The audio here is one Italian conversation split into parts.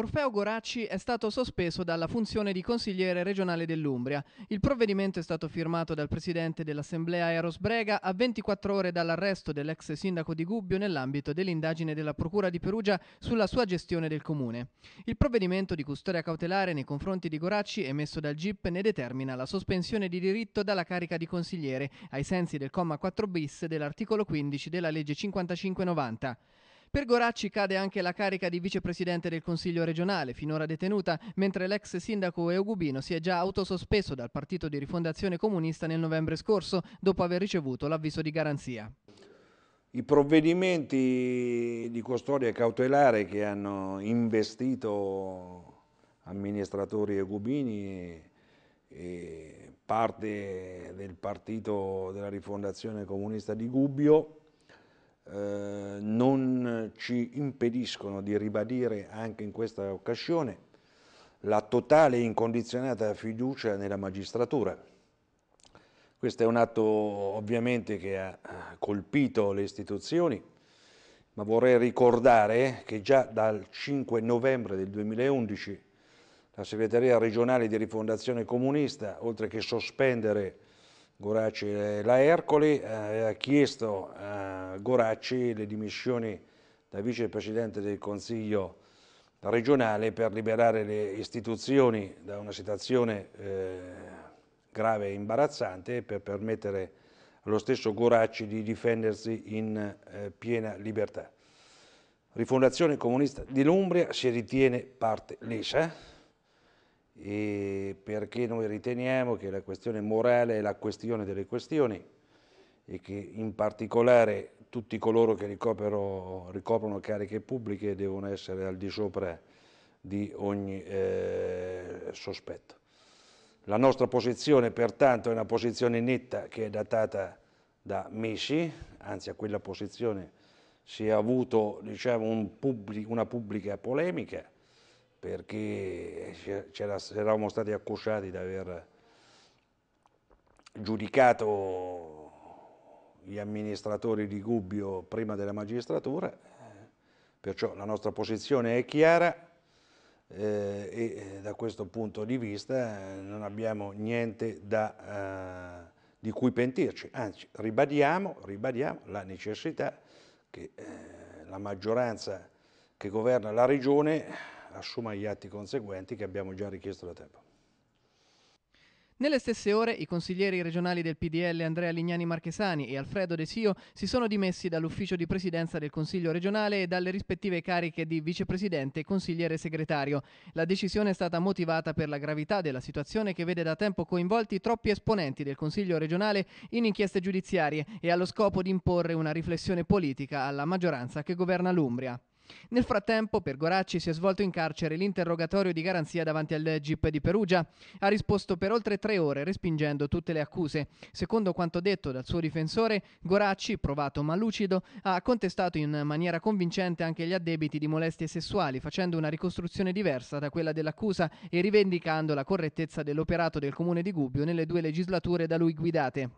Orfeo Goracci è stato sospeso dalla funzione di consigliere regionale dell'Umbria. Il provvedimento è stato firmato dal presidente dell'Assemblea Eros Brega a 24 ore dall'arresto dell'ex sindaco di Gubbio nell'ambito dell'indagine della Procura di Perugia sulla sua gestione del comune. Il provvedimento di custodia cautelare nei confronti di Goracci emesso dal GIP ne determina la sospensione di diritto dalla carica di consigliere ai sensi del comma 4 bis dell'articolo 15 della legge 5590. Per Goracci cade anche la carica di vicepresidente del Consiglio regionale, finora detenuta, mentre l'ex sindaco Eugubino si è già autosospeso dal partito di rifondazione comunista nel novembre scorso, dopo aver ricevuto l'avviso di garanzia. I provvedimenti di custodia cautelare che hanno investito amministratori Eugubini e parte del partito della rifondazione comunista di Gubbio eh, non ci impediscono di ribadire anche in questa occasione la totale e incondizionata fiducia nella magistratura. Questo è un atto ovviamente che ha colpito le istituzioni, ma vorrei ricordare che già dal 5 novembre del 2011 la segreteria regionale di rifondazione comunista, oltre che sospendere Goracci. La Ercoli eh, ha chiesto a eh, Goracci le dimissioni da vicepresidente del Consiglio regionale per liberare le istituzioni da una situazione eh, grave e imbarazzante e per permettere allo stesso Goracci di difendersi in eh, piena libertà. Rifondazione Comunista di Lumbria si ritiene parte lesa e perché noi riteniamo che la questione morale è la questione delle questioni e che in particolare tutti coloro che ricoprono, ricoprono cariche pubbliche devono essere al di sopra di ogni eh, sospetto. La nostra posizione pertanto è una posizione netta che è datata da mesi, anzi a quella posizione si è avuto diciamo, un pubblic una pubblica polemica, perché eravamo stati accusati di aver giudicato gli amministratori di Gubbio prima della magistratura, eh, perciò la nostra posizione è chiara eh, e eh, da questo punto di vista eh, non abbiamo niente da, eh, di cui pentirci, anzi ribadiamo, ribadiamo la necessità che eh, la maggioranza che governa la regione assuma gli atti conseguenti che abbiamo già richiesto da tempo. Nelle stesse ore i consiglieri regionali del PDL Andrea Lignani Marchesani e Alfredo De Sio si sono dimessi dall'ufficio di presidenza del Consiglio regionale e dalle rispettive cariche di vicepresidente, consigliere e segretario. La decisione è stata motivata per la gravità della situazione che vede da tempo coinvolti troppi esponenti del Consiglio regionale in inchieste giudiziarie e allo scopo di imporre una riflessione politica alla maggioranza che governa l'Umbria. Nel frattempo, per Goracci si è svolto in carcere l'interrogatorio di garanzia davanti al GIP di Perugia. Ha risposto per oltre tre ore, respingendo tutte le accuse. Secondo quanto detto dal suo difensore, Goracci, provato ma lucido, ha contestato in maniera convincente anche gli addebiti di molestie sessuali, facendo una ricostruzione diversa da quella dell'accusa e rivendicando la correttezza dell'operato del comune di Gubbio nelle due legislature da lui guidate.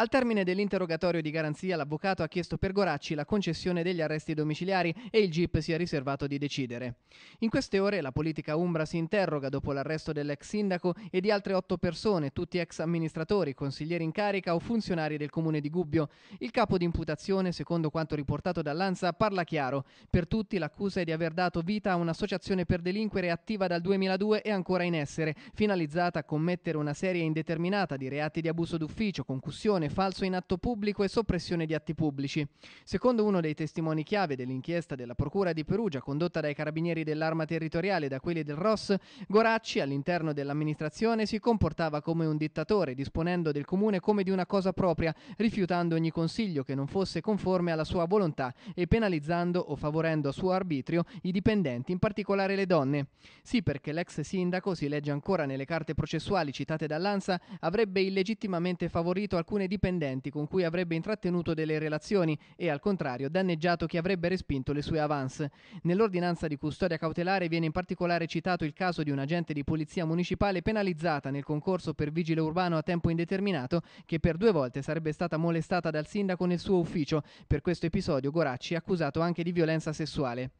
Al termine dell'interrogatorio di garanzia l'avvocato ha chiesto per Goracci la concessione degli arresti domiciliari e il GIP si è riservato di decidere. In queste ore la politica umbra si interroga dopo l'arresto dell'ex sindaco e di altre otto persone, tutti ex amministratori, consiglieri in carica o funzionari del comune di Gubbio. Il capo di imputazione, secondo quanto riportato dall'Ansa, parla chiaro. Per tutti l'accusa è di aver dato vita a un'associazione per delinquere attiva dal 2002 e ancora in essere, finalizzata a commettere una serie indeterminata di reati di abuso d'ufficio, concussione, falso in atto pubblico e soppressione di atti pubblici. Secondo uno dei testimoni chiave dell'inchiesta della Procura di Perugia condotta dai carabinieri dell'arma territoriale e da quelli del ROS, Goracci all'interno dell'amministrazione si comportava come un dittatore, disponendo del comune come di una cosa propria, rifiutando ogni consiglio che non fosse conforme alla sua volontà e penalizzando o favorendo a suo arbitrio i dipendenti, in particolare le donne. Sì perché l'ex sindaco, si legge ancora nelle carte processuali citate dall'ANSA, avrebbe illegittimamente favorito alcune dipendenti dipendenti con cui avrebbe intrattenuto delle relazioni e, al contrario, danneggiato chi avrebbe respinto le sue avance. Nell'ordinanza di custodia cautelare viene in particolare citato il caso di un agente di polizia municipale penalizzata nel concorso per vigile urbano a tempo indeterminato che per due volte sarebbe stata molestata dal sindaco nel suo ufficio. Per questo episodio Goracci è accusato anche di violenza sessuale.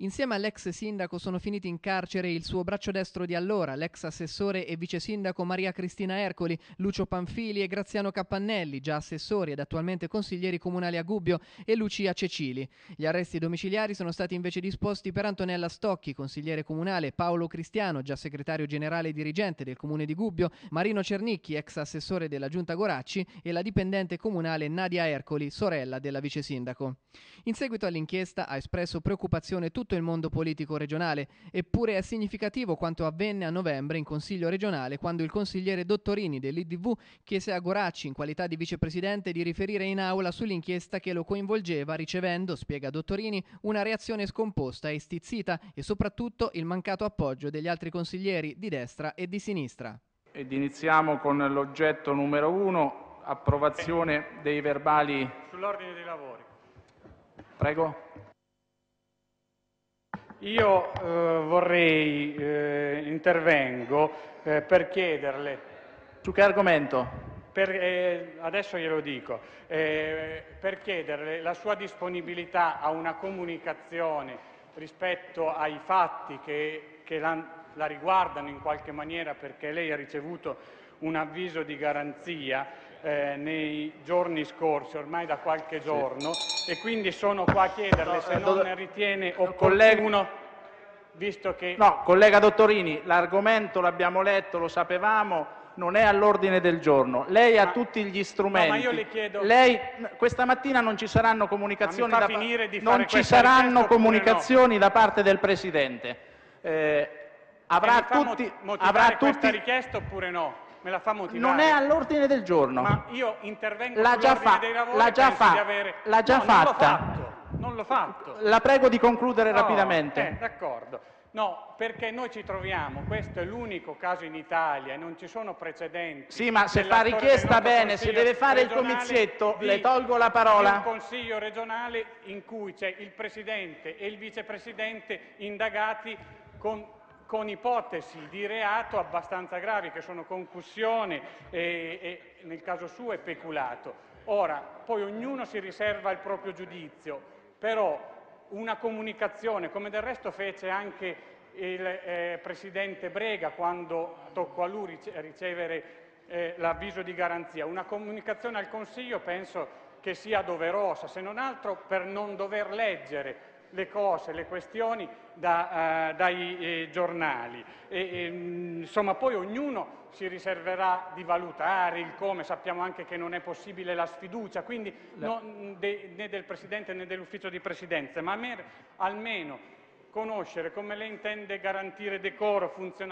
Insieme all'ex sindaco sono finiti in carcere il suo braccio destro di allora, l'ex assessore e vice sindaco Maria Cristina Ercoli, Lucio Panfili e Graziano Cappannelli, già assessori ed attualmente consiglieri comunali a Gubbio, e Lucia Cecili. Gli arresti domiciliari sono stati invece disposti per Antonella Stocchi, consigliere comunale, Paolo Cristiano, già segretario generale e dirigente del comune di Gubbio, Marino Cernicchi, ex assessore della giunta Goracci, e la dipendente comunale Nadia Ercoli, sorella della vice sindaco. In seguito all'inchiesta ha espresso preoccupazione tutta tutto il mondo politico regionale, eppure è significativo quanto avvenne a novembre in Consiglio regionale quando il consigliere Dottorini dell'IDV chiese a Goracci, in qualità di vicepresidente, di riferire in aula sull'inchiesta che lo coinvolgeva, ricevendo, spiega Dottorini, una reazione scomposta e stizzita e soprattutto il mancato appoggio degli altri consiglieri di destra e di sinistra. Ed iniziamo con l'oggetto numero uno, approvazione dei verbali. Sull'ordine dei lavori. Prego. Io eh, vorrei, eh, intervengo eh, per chiederle la sua disponibilità a una comunicazione rispetto ai fatti che la riguardano in qualche maniera, perché lei ha ricevuto un avviso di garanzia, eh, nei giorni scorsi, ormai da qualche giorno, sì. e quindi sono qua a chiederle no, se eh, non ritiene eh, opportuno, visto che... No, collega Dottorini, l'argomento l'abbiamo letto, lo sapevamo, non è all'ordine del giorno. Lei ma, ha tutti gli strumenti. No, ma io le chiedo. Lei, questa mattina non ci saranno comunicazioni, da, ci saranno comunicazioni no. da, parte del Presidente. Eh, cioè, avrà tutti. Avrà tutti... richiesta oppure no? me la fa motivare. Non è all'ordine del giorno. Ma io intervengo l'ha già fa- dei lavori l'ha già fa- avere... L'ha già no, fatta. Non l'ho, fatto, non l'ho fatto. La prego di concludere no, rapidamente. Eh, d'accordo. No, perché noi ci troviamo, questo è l'unico caso in Italia e non ci sono precedenti. Sì, ma se fa richiesta bene, se deve fare il comizietto, di, le tolgo la parola. un consiglio regionale in cui c'è il presidente e il vicepresidente indagati con con ipotesi di reato abbastanza gravi che sono concussione e, e nel caso suo è peculato. Ora, poi ognuno si riserva il proprio giudizio, però una comunicazione, come del resto fece anche il eh, presidente Brega quando toccò a lui rice- ricevere eh, l'avviso di garanzia. Una comunicazione al Consiglio penso che sia doverosa, se non altro per non dover leggere le cose, le questioni da, eh, dai eh, giornali. E, mm, insomma, poi ognuno si riserverà di valutare il come, sappiamo anche che non è possibile la sfiducia, quindi no, mm, de, né del Presidente né dell'Ufficio di Presidenza, ma almeno conoscere come lei intende garantire decoro, eh,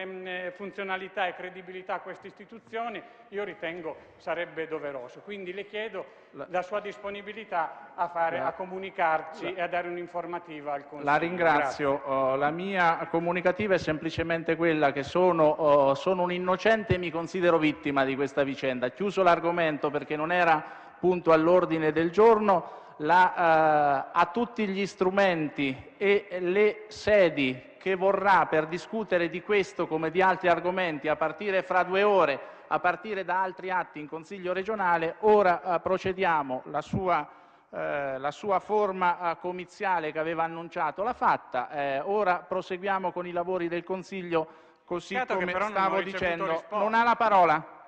ehm, eh, funzionalità e credibilità a queste istituzioni, ritengo sarebbe doveroso. Quindi le chiedo la sua disponibilità a comunicarci e a dare un'informativa al Consiglio. La ringrazio. Oh, la mia comunicativa è semplicemente quella che oh, sono un innocente e mi considero vittima di questa vicenda. Chiuso l'argomento, perché non era punto all'ordine del giorno, la, eh, a tutti gli strumenti e le sedi che vorrà per discutere di questo come di altri argomenti a partire fra due ore, a partire da altri atti in Consiglio regionale, ora eh, procediamo, la sua, eh, la sua forma eh, comiziale che aveva annunciato l'ha fatta, eh, ora proseguiamo con i lavori del Consiglio così Peccato come stavo dicendo. Non ha la parola.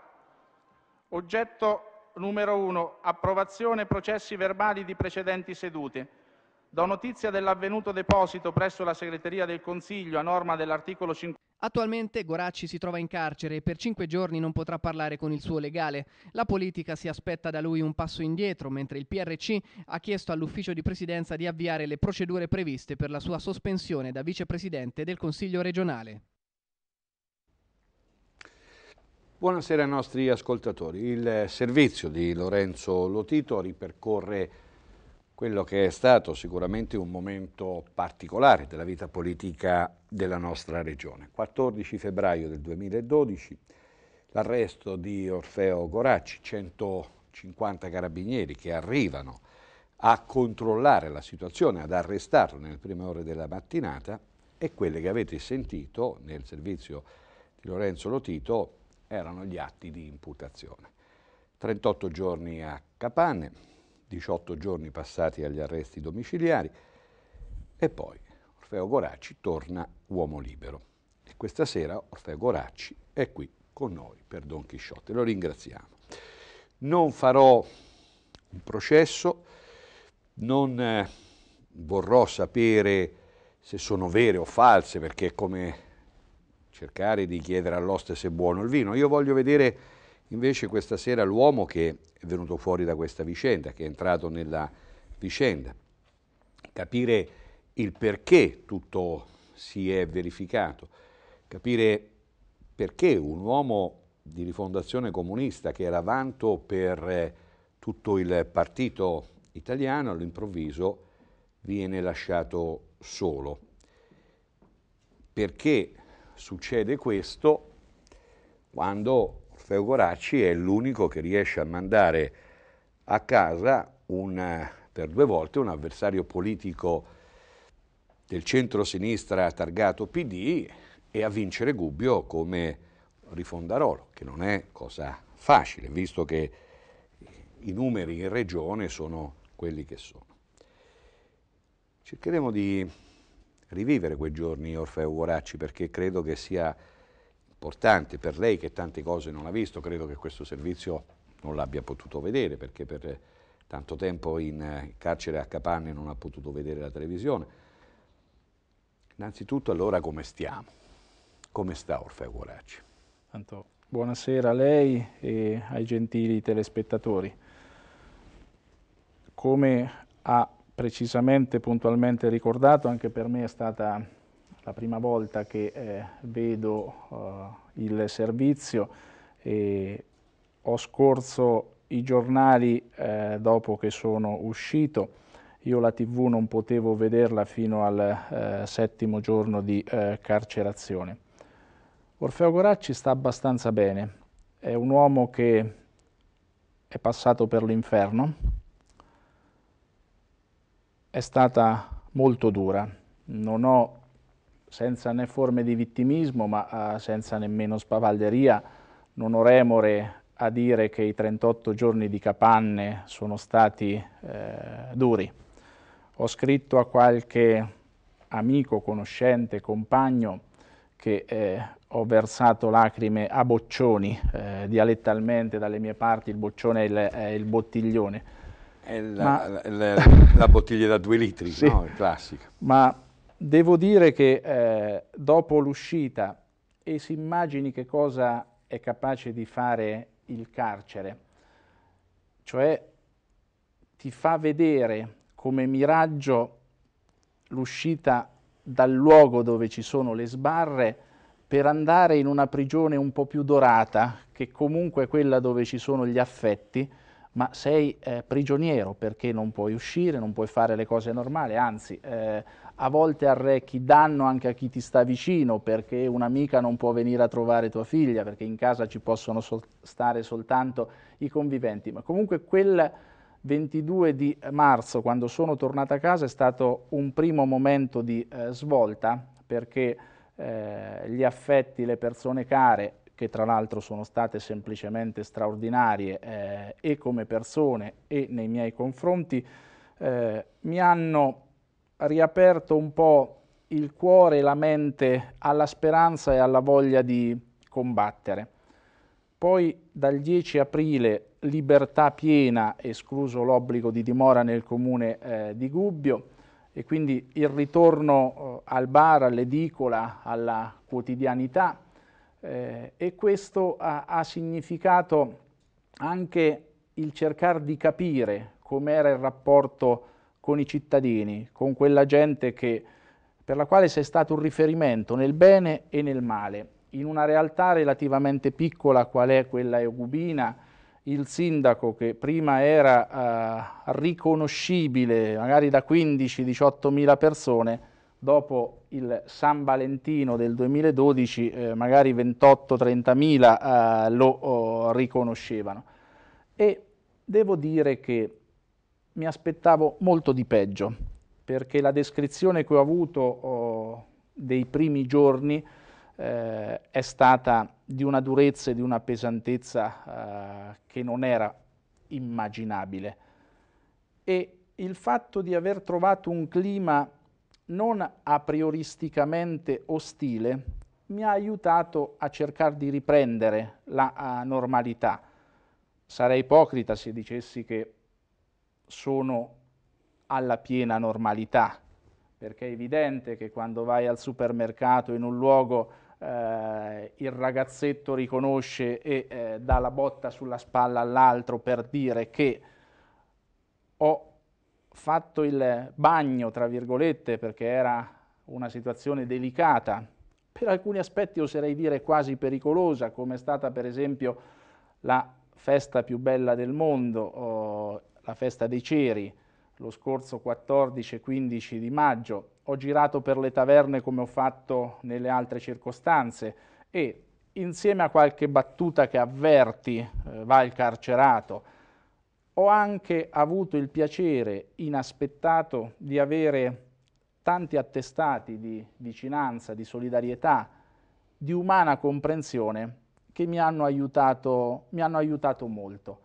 Oggetto numero 1. Approvazione processi verbali di precedenti sedute. Do notizia dell'avvenuto deposito presso la Segreteria del Consiglio, a norma dell'articolo 5. Attualmente Goracci si trova in carcere e per cinque giorni non potrà parlare con il suo legale. La politica si aspetta da lui un passo indietro, mentre il PRC ha chiesto all'ufficio di presidenza di avviare le procedure previste per la sua sospensione da vicepresidente del Consiglio regionale. Buonasera ai nostri ascoltatori. Il servizio di Lorenzo Lotito ripercorre quello che è stato sicuramente un momento particolare della vita politica della nostra regione. 14 febbraio del 2012, l'arresto di Orfeo Goracci, 150 carabinieri che arrivano a controllare la situazione, ad arrestarlo nelle prime ore della mattinata e quelle che avete sentito nel servizio di Lorenzo Lotito erano gli atti di imputazione. 38 giorni a Capanne, 18 giorni passati agli arresti domiciliari e poi Orfeo Goracci torna uomo libero. E questa sera Orfeo Goracci è qui con noi per Don Chisciotte. Lo ringraziamo. Non farò un processo, non eh, vorrò sapere se sono vere o false, perché come cercare di chiedere all'oste se è buono il vino. Io voglio vedere invece questa sera l'uomo che è venuto fuori da questa vicenda, che è entrato nella vicenda, capire il perché tutto si è verificato, capire perché un uomo di rifondazione comunista che era vanto per eh, tutto il partito italiano all'improvviso viene lasciato solo. Perché Succede questo quando Orfeo Goracci è l'unico che riesce a mandare a casa un, per due volte un avversario politico del centro-sinistra targato PD e a vincere Gubbio come rifondarolo, che non è cosa facile, visto che i numeri in regione sono quelli che sono. Cercheremo di rivivere quei giorni Orfeo Voracci perché credo che sia importante per lei che tante cose non ha visto, credo che questo servizio non l'abbia potuto vedere perché per tanto tempo in eh, carcere a Capanne non ha potuto vedere la televisione. Innanzitutto allora come stiamo? Come sta Orfeo Voracci? Tanto, buonasera a lei e ai gentili telespettatori. Come ha precisamente e puntualmente ricordato, anche per me è stata la prima volta che eh, vedo uh, il servizio e ho scorso i giornali eh, dopo che sono uscito. Io la tv non potevo vederla fino al eh, settimo giorno di eh, carcerazione. Orfeo Goracci sta abbastanza bene, è un uomo che è passato per l'inferno, è stata molto dura. Non ho, senza né forme di vittimismo, ma eh, senza nemmeno spavalderia, non ho remore a dire che i 38 giorni di capanne sono stati eh, duri. Ho scritto a qualche amico, conoscente, compagno che eh, ho versato lacrime a boccioni, eh, dialettalmente dalle mie parti il boccione è il, è il bottiglione la, ma, la, la, la, bottiglia da due litri, sì, no? È classica. Ma devo dire che eh, dopo l'uscita e si immagini che cosa è capace di fare il carcere, cioè ti fa vedere come miraggio l'uscita dal luogo dove ci sono le sbarre per andare in una prigione un po' più dorata, che comunque è quella dove ci sono gli affetti, ma sei eh, prigioniero perché non puoi uscire, non puoi fare le cose normali, anzi eh, a volte arrecchi danno anche a chi ti sta vicino perché un'amica non può venire a trovare tua figlia, perché in casa ci possono sol stare soltanto i conviventi, ma comunque quel 22 di marzo quando sono tornata a casa è stato un primo momento di eh, svolta perché eh, gli affetti, le persone care che tra l'altro sono state semplicemente straordinarie eh, e come persone e nei miei confronti, eh, mi hanno riaperto un po' il cuore e la mente alla speranza e alla voglia di combattere. Poi dal 10 aprile libertà piena, escluso l'obbligo di dimora nel comune eh, di Gubbio, e quindi il ritorno eh, al bar, all'edicola, alla quotidianità, eh, e questo ha, ha significato anche il cercare di capire com'era il rapporto con i cittadini, con quella gente che, per la quale sei stato un riferimento nel bene e nel male. In una realtà relativamente piccola qual è quella eugubina, il sindaco che prima era eh, riconoscibile magari da 15-18 mila persone, dopo il San Valentino del 2012 eh, magari 28-30 mila eh, lo oh, riconoscevano. E devo dire che mi aspettavo molto di peggio, perché la descrizione che ho avuto oh, dei primi giorni eh, è stata di una durezza e di una pesantezza eh, che non era immaginabile. E il fatto di aver trovato un clima non a prioristicamente ostile, mi ha aiutato a cercare di riprendere la eh, normalità. Sarei ipocrita se dicessi che sono alla piena normalità, perché è evidente che quando vai al supermercato in un luogo eh, il ragazzetto riconosce e eh, dà la botta sulla spalla all'altro per dire che ho fatto il bagno, tra virgolette, perché era una situazione delicata, per alcuni aspetti oserei dire quasi pericolosa, come è stata per esempio la festa più bella del mondo, oh, la festa dei ceri, lo scorso 14 15 di maggio. Ho girato per le taverne come ho fatto nelle altre circostanze e insieme a qualche battuta che avverti eh, va il carcerato, ho anche avuto il piacere inaspettato di avere tanti attestati di vicinanza, di solidarietà, di umana comprensione che mi hanno aiutato, mi hanno aiutato molto.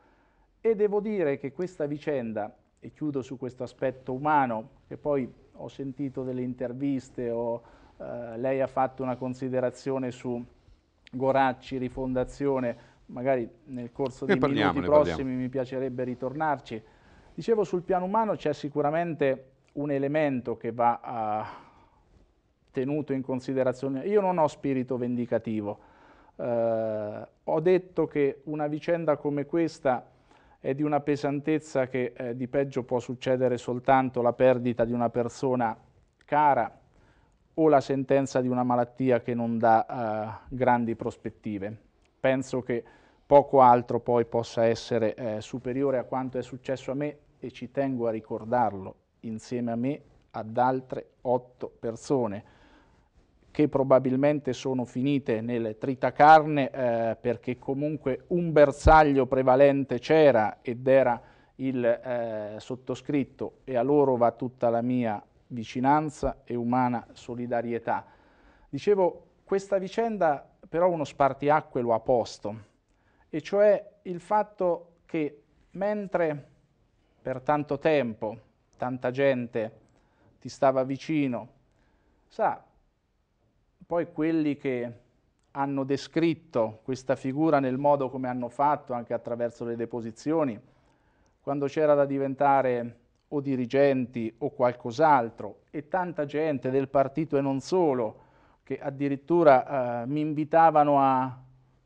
E devo dire che questa vicenda, e chiudo su questo aspetto umano, che poi ho sentito delle interviste, o, eh, lei ha fatto una considerazione su Goracci, Rifondazione, magari nel corso dei parliamo, minuti prossimi parliamo. mi piacerebbe ritornarci. Dicevo sul piano umano c'è sicuramente un elemento che va uh, tenuto in considerazione. Io non ho spirito vendicativo, uh, ho detto che una vicenda come questa è di una pesantezza che eh, di peggio può succedere soltanto la perdita di una persona cara o la sentenza di una malattia che non dà uh, grandi prospettive penso che poco altro poi possa essere eh, superiore a quanto è successo a me e ci tengo a ricordarlo insieme a me ad altre otto persone che probabilmente sono finite nel tritacarne eh, perché comunque un bersaglio prevalente c'era ed era il eh, sottoscritto e a loro va tutta la mia vicinanza e umana solidarietà. Dicevo, questa vicenda però uno spartiacque lo ha posto, e cioè il fatto che mentre per tanto tempo tanta gente ti stava vicino, sa, poi quelli che hanno descritto questa figura nel modo come hanno fatto, anche attraverso le deposizioni, quando c'era da diventare o dirigenti o qualcos'altro, e tanta gente del partito e non solo, che addirittura eh, mi invitavano a,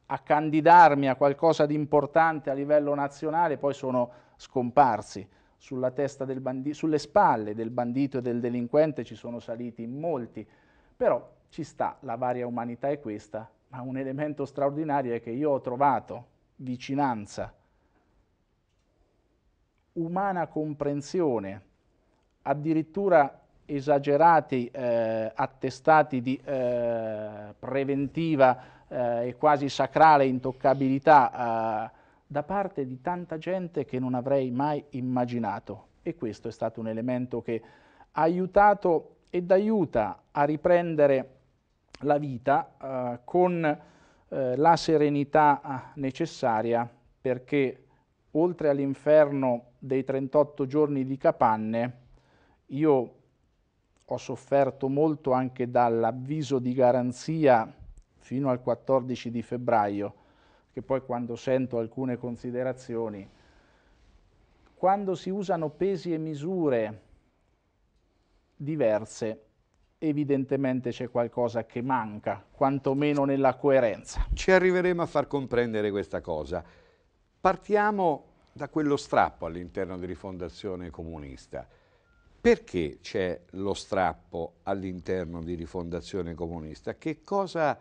a candidarmi a qualcosa di importante a livello nazionale, poi sono scomparsi. Bandito, sulle spalle del bandito e del delinquente ci sono saliti molti, però ci sta, la varia umanità è questa, ma un elemento straordinario è che io ho trovato vicinanza, umana comprensione, addirittura esagerati eh, attestati di eh, preventiva eh, e quasi sacrale intoccabilità eh, da parte di tanta gente che non avrei mai immaginato. E questo è stato un elemento che ha aiutato ed aiuta a riprendere la vita eh, con la serenità necessaria perché oltre all'inferno dei 38 giorni di capanne, io ho sofferto molto anche dall'avviso di garanzia fino al 14 di febbraio, che poi quando sento alcune considerazioni, quando si usano pesi e misure diverse, evidentemente c'è qualcosa che manca, quantomeno nella coerenza. Ci arriveremo a far comprendere questa cosa. Partiamo da quello strappo all'interno di Rifondazione Comunista. Perché c'è lo strappo all'interno di Rifondazione Comunista? Che cosa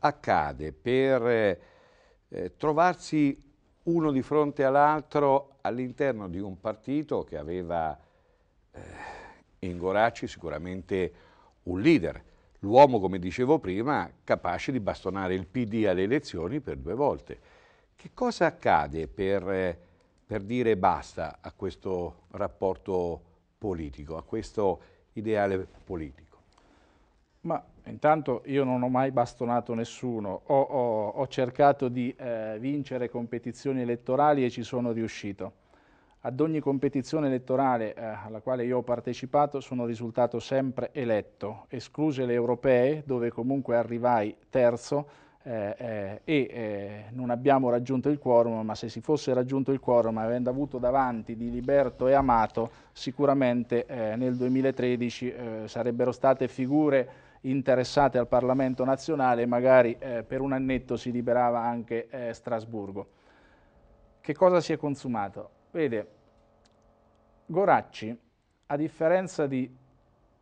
accade per eh, trovarsi uno di fronte all'altro all'interno di un partito che aveva eh, in Goracci sicuramente un leader, l'uomo, come dicevo prima, capace di bastonare il PD alle elezioni per due volte. Che cosa accade per, eh, per dire basta a questo rapporto politico, a questo ideale politico? Ma intanto io non ho mai bastonato nessuno, ho, ho, ho cercato di eh, vincere competizioni elettorali e ci sono riuscito. Ad ogni competizione elettorale eh, alla quale io ho partecipato sono risultato sempre eletto, escluse le europee dove comunque arrivai terzo, eh, eh, e eh, non abbiamo raggiunto il quorum, ma se si fosse raggiunto il quorum, avendo avuto davanti Di Liberto e Amato, sicuramente eh, nel 2013 sarebbero state figure interessate al Parlamento nazionale, e magari per un annetto si liberava anche Strasburgo. Che cosa si è consumato? Vede, Goracci, a differenza di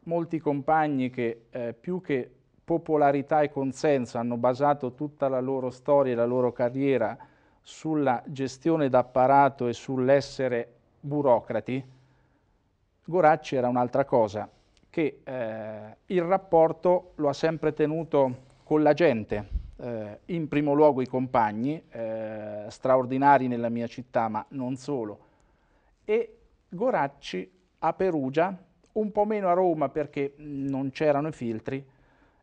molti compagni che eh, più che popolarità e consenso, hanno basato tutta la loro storia e la loro carriera sulla gestione d'apparato e sull'essere burocrati, Goracci era un'altra cosa, che eh, il rapporto lo ha sempre tenuto con la gente, eh, in primo luogo i compagni, eh, straordinari nella mia città, ma non solo. E Goracci a Perugia, un po' meno a Roma perché non c'erano i filtri,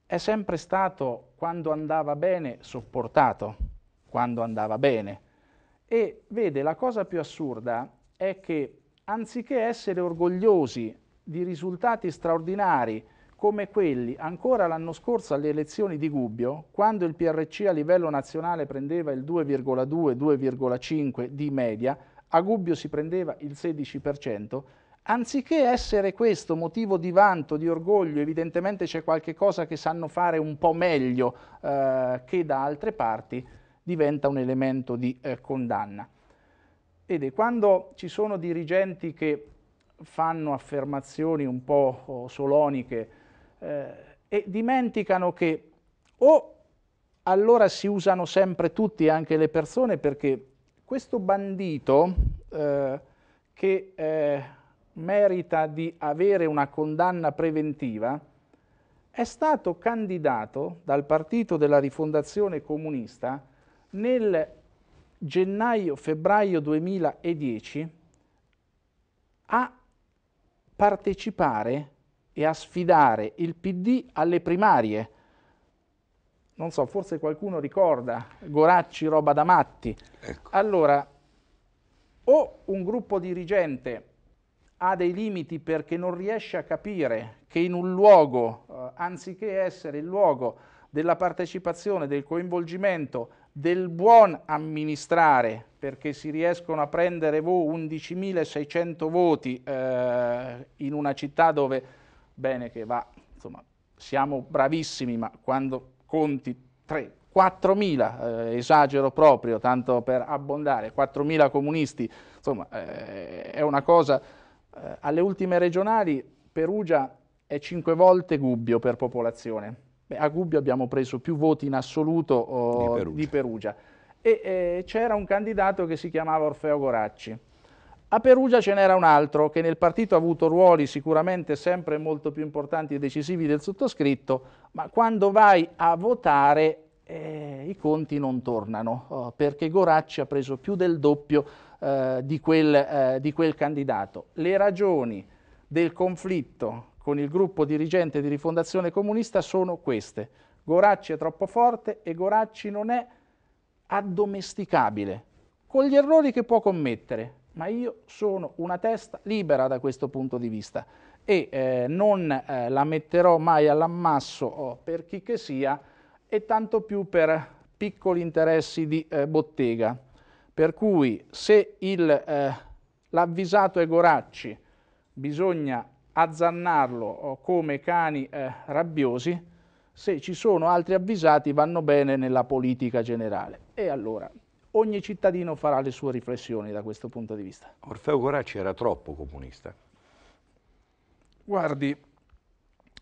è sempre stato, quando andava bene, sopportato, quando andava bene. E vede, la cosa più assurda è che anziché essere orgogliosi di risultati straordinari come quelli ancora l'anno scorso alle elezioni di Gubbio, quando il PRC a livello nazionale prendeva il 2,2-2,5 di media, a Gubbio si prendeva il 16%, anziché essere questo motivo di vanto, di orgoglio, evidentemente c'è qualche cosa che sanno fare un po' meglio eh, che da altre parti, diventa un elemento di eh, condanna. Vede, quando ci sono dirigenti che fanno affermazioni un po' oh, soloniche eh, e dimenticano che o allora si usano sempre tutti, anche le persone, perché questo bandito eh, che eh, merita di avere una condanna preventiva, è stato candidato dal partito della rifondazione comunista nel gennaio-febbraio 2010 a partecipare e a sfidare il PD alle primarie. Non so, forse qualcuno ricorda Goracci roba da matti. Ecco. Allora, o un gruppo dirigente ha dei limiti perché non riesce a capire che in un luogo, eh, anziché essere il luogo della partecipazione, del coinvolgimento, del buon amministrare, perché si riescono a prendere 11.600 voti eh, in una città dove, bene che va, insomma, siamo bravissimi, ma quando conti 3, 4.000, eh, esagero proprio, tanto per abbondare, 4.000 comunisti, insomma, eh, è una cosa eh, alle ultime regionali Perugia è 5 volte Gubbio per popolazione. Beh, a Gubbio abbiamo preso più voti in assoluto oh, di, Perugia. di Perugia. E eh, c'era un candidato che si chiamava Orfeo Goracci. A Perugia ce n'era un altro che nel partito ha avuto ruoli sicuramente sempre molto più importanti e decisivi del sottoscritto, ma quando vai a votare eh, i conti non tornano, oh, perché Goracci ha preso più del doppio eh, di, quel, eh, di quel candidato. Le ragioni del conflitto con il gruppo dirigente di Rifondazione Comunista sono queste. Goracci è troppo forte e Goracci non è addomesticabile, con gli errori che può commettere, ma io sono una testa libera da questo punto di vista e eh, non eh, la metterò mai all'ammasso oh, per chi che sia e tanto più per piccoli interessi di eh, bottega. Per cui se eh, l'avvisato eh, è Goracci, bisogna azzannarlo oh, come cani eh, rabbiosi, se ci sono altri avvisati vanno bene nella politica generale. E allora ogni cittadino farà le sue riflessioni da questo punto di vista. Orfeo Goracci era troppo comunista. Guardi,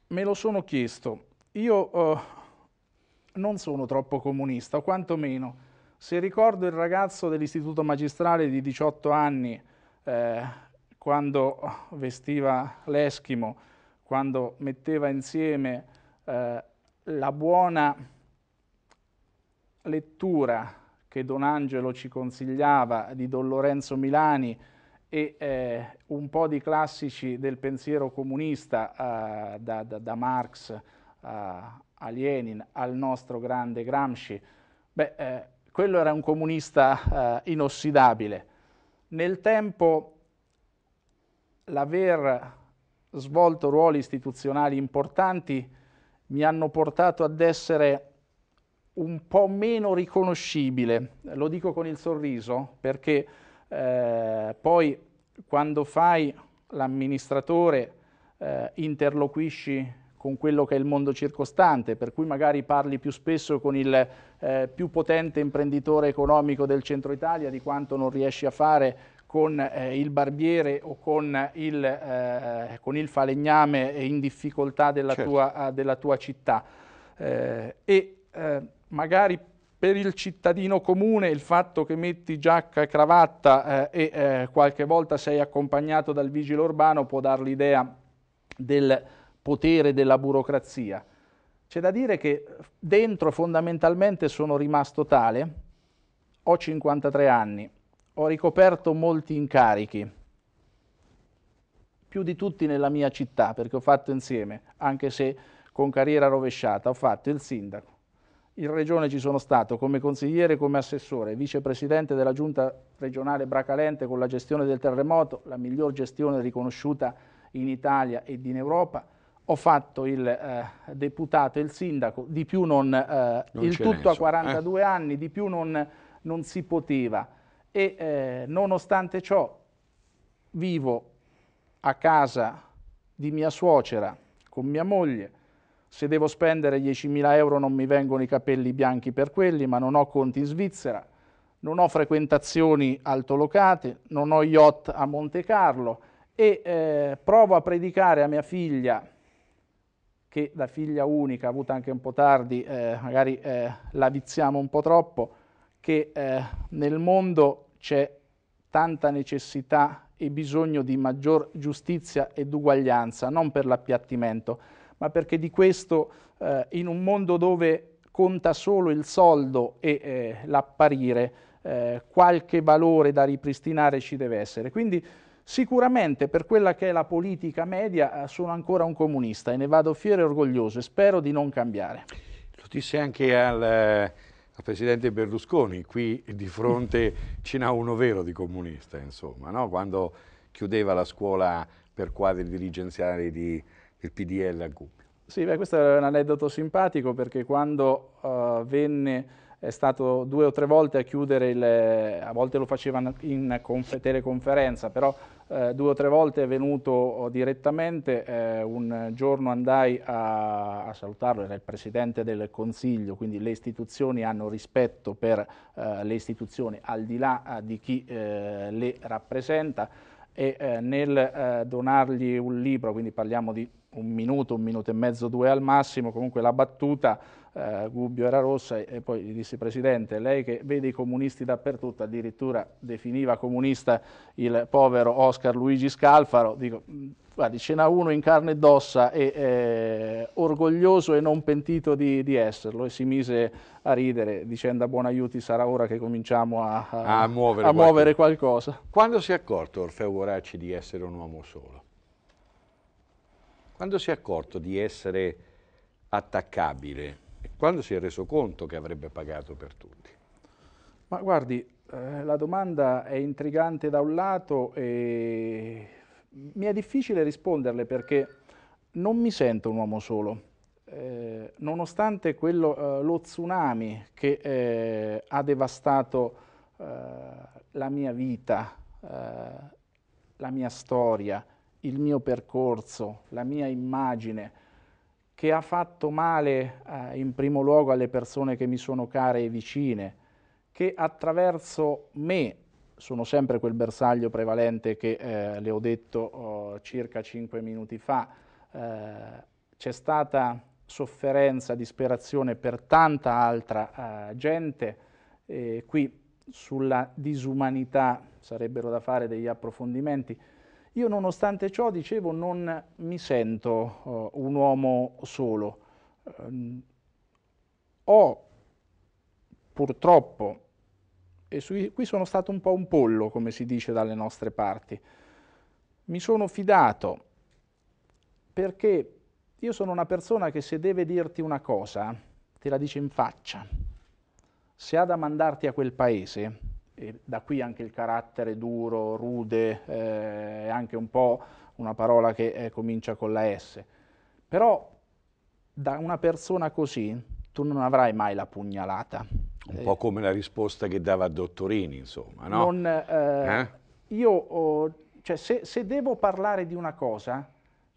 me lo sono chiesto. Io eh, non sono troppo comunista, o quantomeno se ricordo il ragazzo dell'istituto magistrale di 18 anni, eh, quando vestiva l'eschimo, quando metteva insieme eh, la buona lettura che Don Angelo ci consigliava di Don Lorenzo Milani e eh, un po' di classici del pensiero comunista eh, da, da, da, Marx eh, a Lenin al nostro grande Gramsci, beh, eh, quello era un comunista eh, inossidabile. Nel tempo l'aver svolto ruoli istituzionali importanti mi hanno portato ad essere un po' meno riconoscibile, lo dico con il sorriso, perché eh, poi quando fai l'amministratore eh, interloquisci con quello che è il mondo circostante, per cui magari parli più spesso con il eh, più potente imprenditore economico del centro Italia di quanto non riesci a fare con eh, il barbiere o con il, eh, con il falegname in difficoltà della, certo. tua, eh, della tua, città. Eh, e eh, magari per il cittadino comune il fatto che metti giacca e cravatta e qualche volta sei accompagnato dal vigile urbano può dar l'idea del potere della burocrazia. C'è da dire che dentro fondamentalmente sono rimasto tale, ho 53 anni, ho ricoperto molti incarichi, più di tutti nella mia città, perché ho fatto insieme, anche se con carriera rovesciata, ho fatto il sindaco. In regione ci sono stato come consigliere, come assessore, vicepresidente della giunta regionale Bracalente con la gestione del terremoto, la miglior gestione riconosciuta in Italia ed in Europa, ho fatto il eh, deputato e il sindaco, di più non, eh, non il tutto a 42 eh. anni, di più non, non si poteva. E eh, nonostante ciò vivo a casa di mia suocera con mia moglie, se devo spendere 10.000 euro non mi vengono i capelli bianchi per quelli, ma non ho conti in Svizzera, non ho frequentazioni altolocate, non ho yacht a Monte Carlo e eh, provo a predicare a mia figlia che da figlia unica, avuta anche un po' tardi, eh, magari eh, la viziamo un po' troppo, che eh, nel mondo c'è tanta necessità e bisogno di maggior giustizia ed uguaglianza, non per l'appiattimento, ma perché di questo eh, in un mondo dove conta solo il soldo e eh, l'apparire, eh, qualche valore da ripristinare ci deve essere. Quindi Sicuramente per quella che è la politica media eh, sono ancora un comunista e ne vado fiero e orgoglioso e spero di non cambiare. Lo disse anche al, eh, al Presidente Berlusconi, qui di fronte ce n'ha uno vero di comunista, insomma, no? quando chiudeva la scuola per quadri dirigenziali di, del PDL a Gubbio. Sì, beh, questo è un aneddoto simpatico perché quando uh, venne è stato due o tre volte a chiudere, il, a volte lo facevano in teleconferenza, però eh, due o tre volte è venuto oh, direttamente, eh, un giorno andai a, a, salutarlo, era il Presidente del Consiglio, quindi le istituzioni hanno rispetto per eh, le istituzioni al di là eh, di chi eh, le rappresenta e eh, nel donargli un libro, quindi parliamo di un minuto, un minuto e mezzo, due al massimo, comunque la battuta eh, Gubbio era rossa e poi gli disse Presidente, lei che vede i comunisti dappertutto, addirittura definiva comunista il povero Oscar Luigi Scalfaro, dico mm, guardi ce n'ha uno in carne ed ossa e eh, orgoglioso e non pentito di, di, esserlo e si mise a ridere dicendo a buon aiuti sarà ora che cominciamo a, a, a, muovere, a muovere, qualcosa. Quando si è accorto Orfeo Voracci di essere un uomo solo? Quando si è accorto di essere attaccabile? E quando si è reso conto che avrebbe pagato per tutti? Ma guardi, eh, la domanda è intrigante da un lato e mi è difficile risponderle perché non mi sento un uomo solo. Eh, nonostante quello, eh, lo tsunami che eh, ha devastato eh, la mia vita, eh, la mia storia, il mio percorso, la mia immagine, che ha fatto male eh, in primo luogo alle persone che mi sono care e vicine, che attraverso me sono sempre quel bersaglio prevalente che eh, le ho detto oh, circa cinque minuti fa, eh, c'è stata sofferenza, disperazione per tanta altra eh, gente, qui sulla disumanità sarebbero da fare degli approfondimenti, io nonostante ciò, dicevo, non mi sento uh, un uomo solo. Uh, ho purtroppo, e sui, qui sono stato un po' un pollo, come si dice dalle nostre parti, mi sono fidato perché io sono una persona che se deve dirti una cosa, te la dice in faccia. Se ha da mandarti a quel paese, e da qui anche il carattere duro, rude, eh, anche un po' una parola che eh, comincia con la S. Però da una persona così tu non avrai mai la pugnalata. Un eh, po' come la risposta che dava Dottorini, insomma, no? Non, eh, eh? io, oh, cioè, se, se devo parlare di una cosa,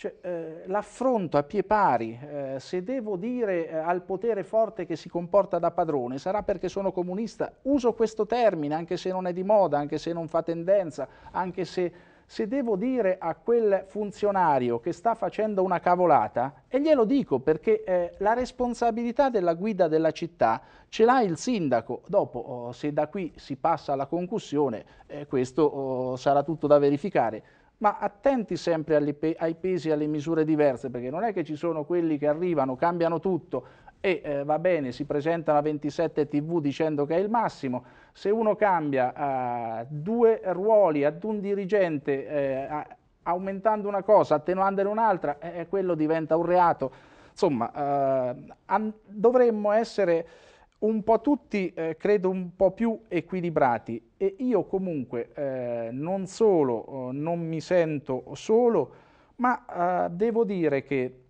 cioè, eh, l'affronto a pie pari, eh, se devo dire eh, al potere forte che si comporta da padrone, sarà perché sono comunista. Uso questo termine, anche se non è di moda, anche se non fa tendenza, anche se, se devo dire a quel funzionario che sta facendo una cavolata, e glielo dico perché eh, la responsabilità della guida della città ce l'ha il sindaco. Dopo, oh, se da qui si passa alla concussione, eh, questo oh, sarà tutto da verificare ma attenti sempre agli, ai pesi e alle misure diverse, perché non è che ci sono quelli che arrivano, cambiano tutto e eh, va bene, si presentano a 27 TV dicendo che è il massimo, se uno cambia eh, due ruoli ad un dirigente eh, aumentando una cosa, attenuandone un'altra, eh, eh, quello diventa un reato. Insomma, eh, dovremmo essere un po' tutti eh, credo un po' più equilibrati e io comunque eh, non solo eh, non mi sento solo, ma eh, devo dire che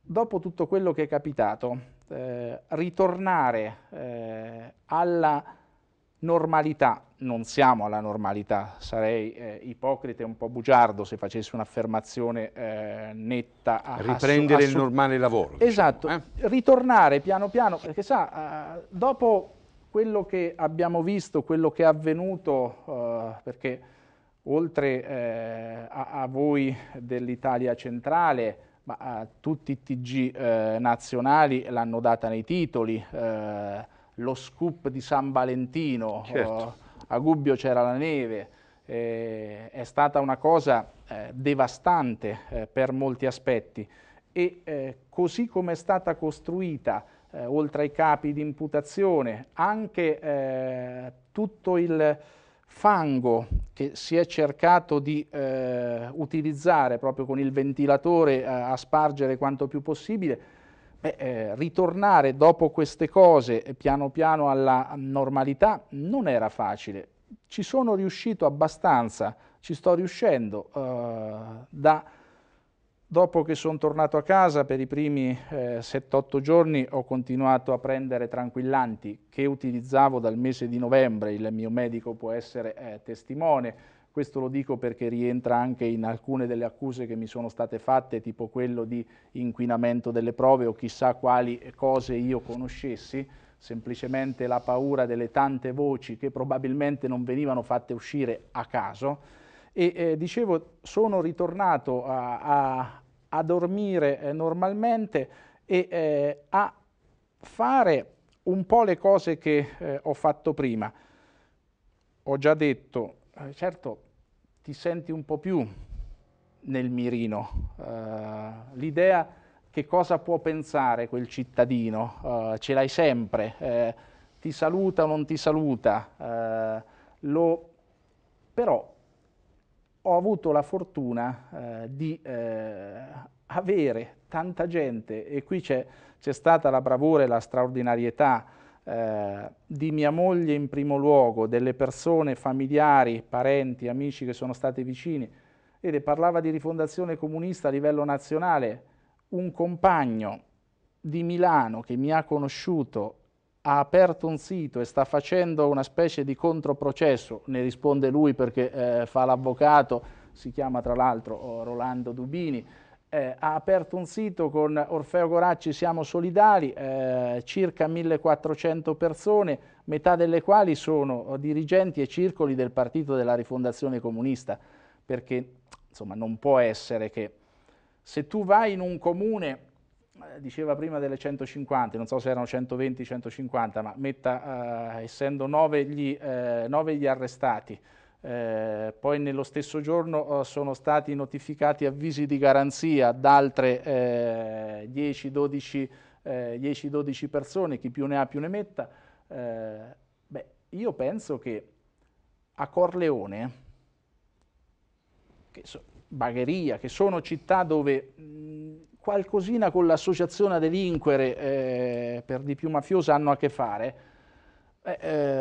dopo tutto quello che è capitato, eh, ritornare eh, alla normalità non siamo alla normalità, sarei eh, ipocrita e un po' bugiardo se facessi un'affermazione eh, netta. A, Riprendere il normale lavoro. Diciamo, esatto, diciamo, eh? ritornare piano piano, perché sa, eh, dopo quello che abbiamo visto, quello che è avvenuto, eh, perché oltre eh, a, a, voi dell'Italia centrale, ma tutti i TG nazionali l'hanno data nei titoli, lo scoop di San Valentino. Certo a Gubbio c'era la neve, eh, è stata una cosa eh, devastante eh, per molti aspetti e eh, così come è stata costruita, eh, oltre ai capi di imputazione, anche eh, tutto il fango che si è cercato di utilizzare proprio con il ventilatore a spargere quanto più possibile, eh, eh, ritornare dopo queste cose eh, piano piano alla normalità non era facile. Ci sono riuscito abbastanza, ci sto riuscendo eh, da Dopo che sono tornato a casa per i primi eh, 7-8 giorni ho continuato a prendere tranquillanti che utilizzavo dal mese di novembre, il mio medico può essere eh, testimone, questo lo dico perché rientra anche in alcune delle accuse che mi sono state fatte, tipo quello di inquinamento delle prove o chissà quali cose io conoscessi, semplicemente la paura delle tante voci che probabilmente non venivano fatte uscire a caso. E eh, dicevo, sono ritornato a, a, a dormire eh, normalmente e eh, a fare un po' le cose che eh, ho fatto prima. Ho già detto, eh, certo ti senti un po' più nel mirino. Uh, l'idea che cosa può pensare quel cittadino, uh, ce l'hai sempre, eh, ti saluta o non ti saluta, uh, lo... però ho avuto la fortuna di avere tanta gente e qui c'è, stata la bravura e la straordinarietà eh, di mia moglie in primo luogo, delle persone familiari, parenti, amici che sono stati vicini. Vede, parlava di rifondazione comunista a livello nazionale. Un compagno di Milano che mi ha conosciuto ha aperto un sito e sta facendo una specie di controprocesso, ne risponde lui perché eh, fa l'avvocato, si chiama tra l'altro oh, Rolando Dubini, eh, ha aperto un sito con Orfeo Goracci Siamo Solidari, eh, circa 1400 persone, metà delle quali sono dirigenti e circoli del partito della rifondazione comunista, perché insomma non può essere che se tu vai in un comune, eh, diceva prima delle 150, non so se erano 120, 150, ma metta, eh, essendo 9 gli, 9 eh, gli arrestati, eh, poi nello stesso giorno eh, sono stati notificati avvisi di garanzia da altre eh, 10-12 eh, persone, chi più ne ha più ne metta. Eh, beh, io penso che a Corleone, che so, Bagheria, che sono città dove mh, qualcosina con l'associazione a delinquere, eh, per di più mafiosa, hanno a che fare,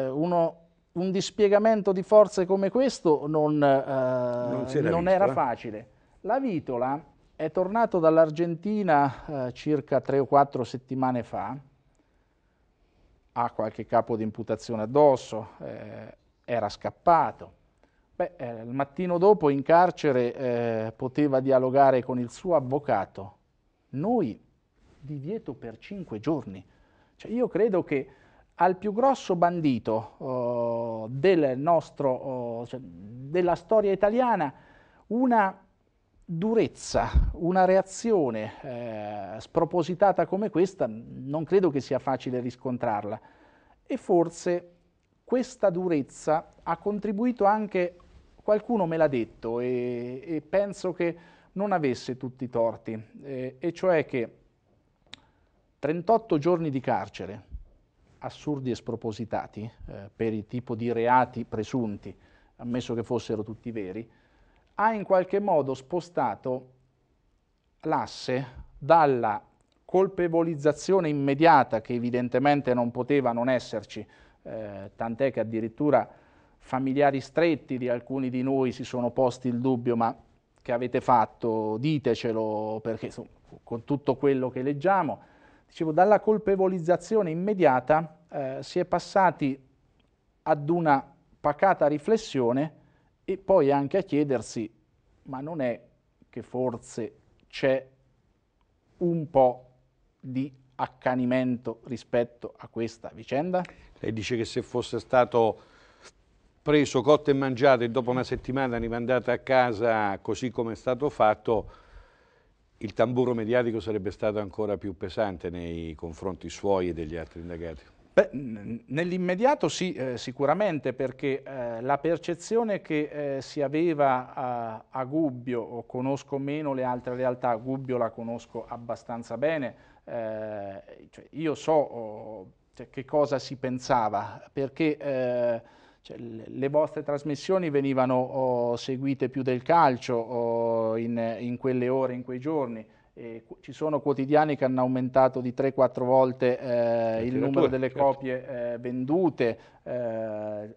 uno un dispiegamento di forze come questo non, eh, non, non era eh. facile. La Vitola è tornato dall'Argentina eh, circa tre o quattro settimane fa, ha qualche capo di imputazione addosso, eh, era scappato. Beh, eh, il mattino dopo in carcere eh, poteva dialogare con il suo avvocato. Noi divieto per cinque giorni. Cioè, io credo che al più grosso bandito oh, del nostro, oh, cioè, della storia italiana una durezza, una reazione eh, spropositata come questa, non credo che sia facile riscontrarla. E forse questa durezza ha contribuito anche, qualcuno me l'ha detto e, e penso che non avesse tutti i torti, eh, e cioè che 38 giorni di carcere, assurdi e spropositati eh, per il tipo di reati presunti, ammesso che fossero tutti veri, ha in qualche modo spostato l'asse dalla colpevolizzazione immediata, che evidentemente non poteva non esserci, eh, tant'è che addirittura familiari stretti di alcuni di noi si sono posti il dubbio, ma che avete fatto? Ditecelo, perché con tutto quello che leggiamo, dicevo, dalla colpevolizzazione immediata eh, si è passati ad una pacata riflessione e poi anche a chiedersi, ma non è che forse c'è un po' di accanimento rispetto a questa vicenda? Lei dice che se fosse stato preso, cotto e mangiato e dopo una settimana rimandato a casa così come è stato fatto, il tamburo mediatico sarebbe stato ancora più pesante nei confronti suoi e degli altri indagati. Nell'immediato sì, eh, sicuramente, perché eh, la percezione che eh, si aveva a, a Gubbio, o conosco meno le altre realtà, a Gubbio la conosco abbastanza bene, eh, cioè io so oh, cioè che cosa si pensava, perché eh, cioè, le vostre trasmissioni venivano oh, seguite più del calcio oh, in, in, quelle ore, in quei giorni, e ci sono quotidiani che hanno aumentato di 3-4 volte eh, il numero delle certo. copie eh, vendute, eh,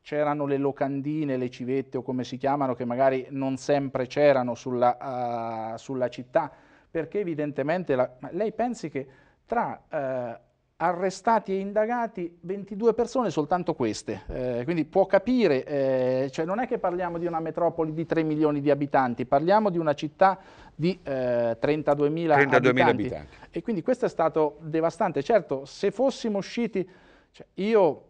c'erano le locandine, le civette o come si chiamano, che magari non sempre c'erano sulla, uh, sulla città, perché evidentemente la... lei pensi che tra eh, arrestati e indagati 22 persone, soltanto queste. Eh, quindi può capire, eh, cioè non è che parliamo di una metropoli di 3 milioni di abitanti, parliamo di una città di eh, 32 mila abitanti. abitanti. E quindi questo è stato devastante. Certo, se fossimo usciti, cioè io,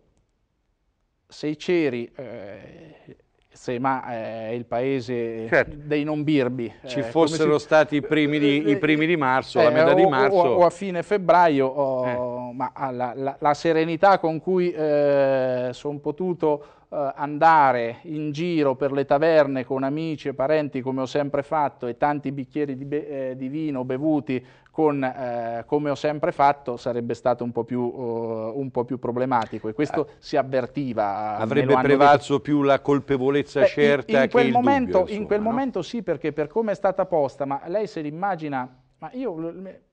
se i ceri eh, se ma è eh, il paese certo. dei non birbi. Eh, Ci eh, fossero si... stati i primi di, i primi di marzo, eh, la metà di marzo. O, a fine febbraio, oh, ma ah, la, la, la, serenità con cui eh, sono potuto andare in giro per le taverne con amici e parenti come ho sempre fatto e tanti bicchieri di, di vino bevuti con, eh, come ho sempre fatto, sarebbe stato un po' più, uh, un po più problematico e questo ah, si avvertiva. Avrebbe prevalso più la colpevolezza Beh, certa in, in quel che momento, dubbio, insomma, In quel no? momento sì, perché per come è stata posta, ma lei se l'immagina, ma io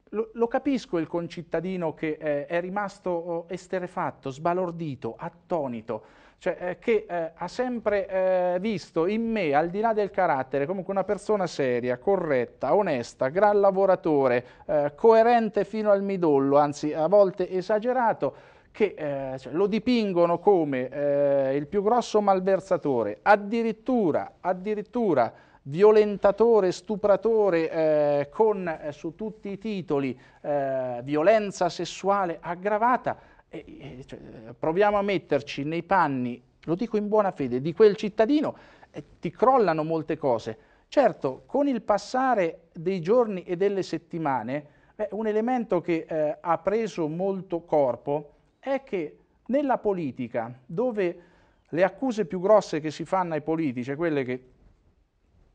lo, lo, capisco il concittadino che eh, è rimasto oh, esterefatto, sbalordito, attonito, cioè, eh, che eh, ha sempre eh, visto in me, al di là del carattere, comunque una persona seria, corretta, onesta, gran lavoratore, coerente fino al midollo, anzi a volte esagerato, che eh, cioè, lo dipingono come eh, il più grosso malversatore, addirittura, addirittura violentatore, stupratore eh, con su tutti i titoli violenza sessuale aggravata, cioè, proviamo a metterci nei panni, lo dico in buona fede, di quel cittadino, eh, ti crollano molte cose. Certo, con il passare dei giorni e delle settimane, beh, un elemento che eh, ha preso molto corpo è che nella politica, dove le accuse più grosse che si fanno ai politici, quelle che,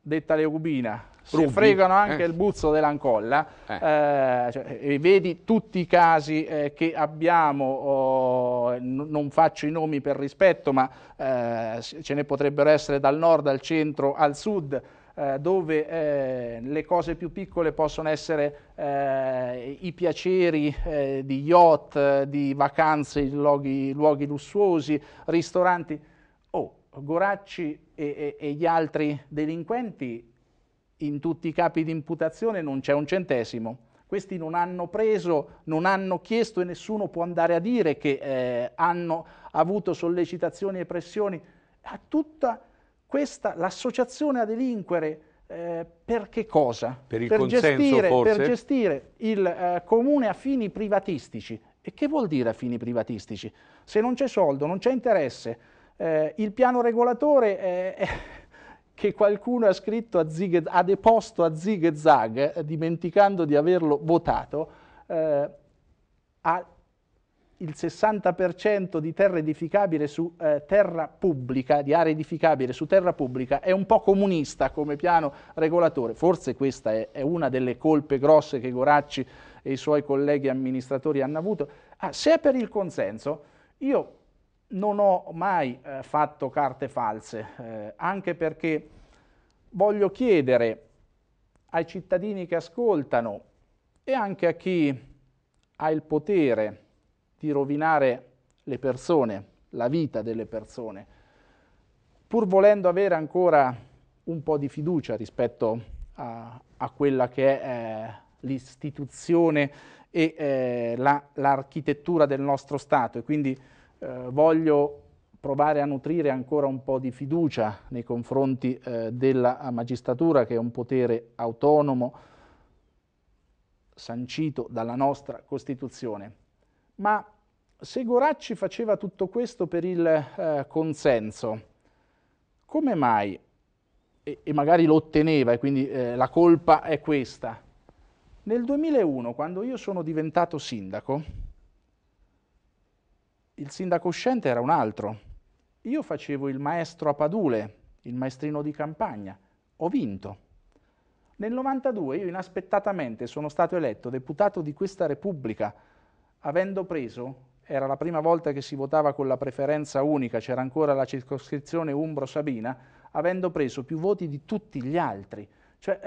detta Leugubina, si Rubi. fregano eh. anche eh. il buzzo dell'ancolla, eh. eh cioè, eh, vedi tutti i casi che abbiamo, oh, non faccio i nomi per rispetto, ma ce ne potrebbero essere dal nord al centro al sud, dove eh, le cose più piccole possono essere eh, i piaceri eh, di yacht, di vacanze in luoghi, luoghi lussuosi, ristoranti. Oh, Goracci e, e, e gli altri delinquenti in tutti i capi di imputazione non c'è un centesimo. Questi non hanno preso, non hanno chiesto e nessuno può andare a dire che eh, hanno avuto sollecitazioni e pressioni. A tutta questa l'associazione a delinquere eh, per che cosa? Per, il per, consenso, gestire, forse? per gestire il eh, comune a fini privatistici. E che vuol dire a fini privatistici? Se non c'è soldo, non c'è interesse, eh, il piano regolatore è eh, eh, che qualcuno ha scritto a zig, ha deposto a zig e zag, eh, dimenticando di averlo votato, eh, ha il 60% di terra edificabile su eh, terra pubblica, di area edificabile su terra pubblica, è un po' comunista come piano regolatore. Forse questa è, è una delle colpe grosse che Goracci e i suoi colleghi amministratori hanno avuto. Ah, se è per il consenso, io non ho mai eh, fatto carte false, eh, anche perché voglio chiedere ai cittadini che ascoltano e anche a chi ha il potere di rovinare le persone, la vita delle persone, pur volendo avere ancora un po' di fiducia rispetto a, a quella che è eh, l'istituzione e eh, l'architettura la, del nostro Stato e quindi eh, voglio provare a nutrire ancora un po' di fiducia nei confronti eh, della magistratura che è un potere autonomo sancito dalla nostra Costituzione. Ma se Goracci faceva tutto questo per il eh, consenso, come mai, e, e, magari lo otteneva e quindi eh, la colpa è questa, nel 2001, quando io sono diventato sindaco, il sindaco uscente era un altro. Io facevo il maestro a Padule, il maestrino di campagna. Ho vinto. Nel 92 io inaspettatamente sono stato eletto deputato di questa Repubblica, avendo preso, era la prima volta che si votava con la preferenza unica, c'era ancora la circoscrizione Umbro-Sabina, avendo preso più voti di tutti gli altri. Cioè,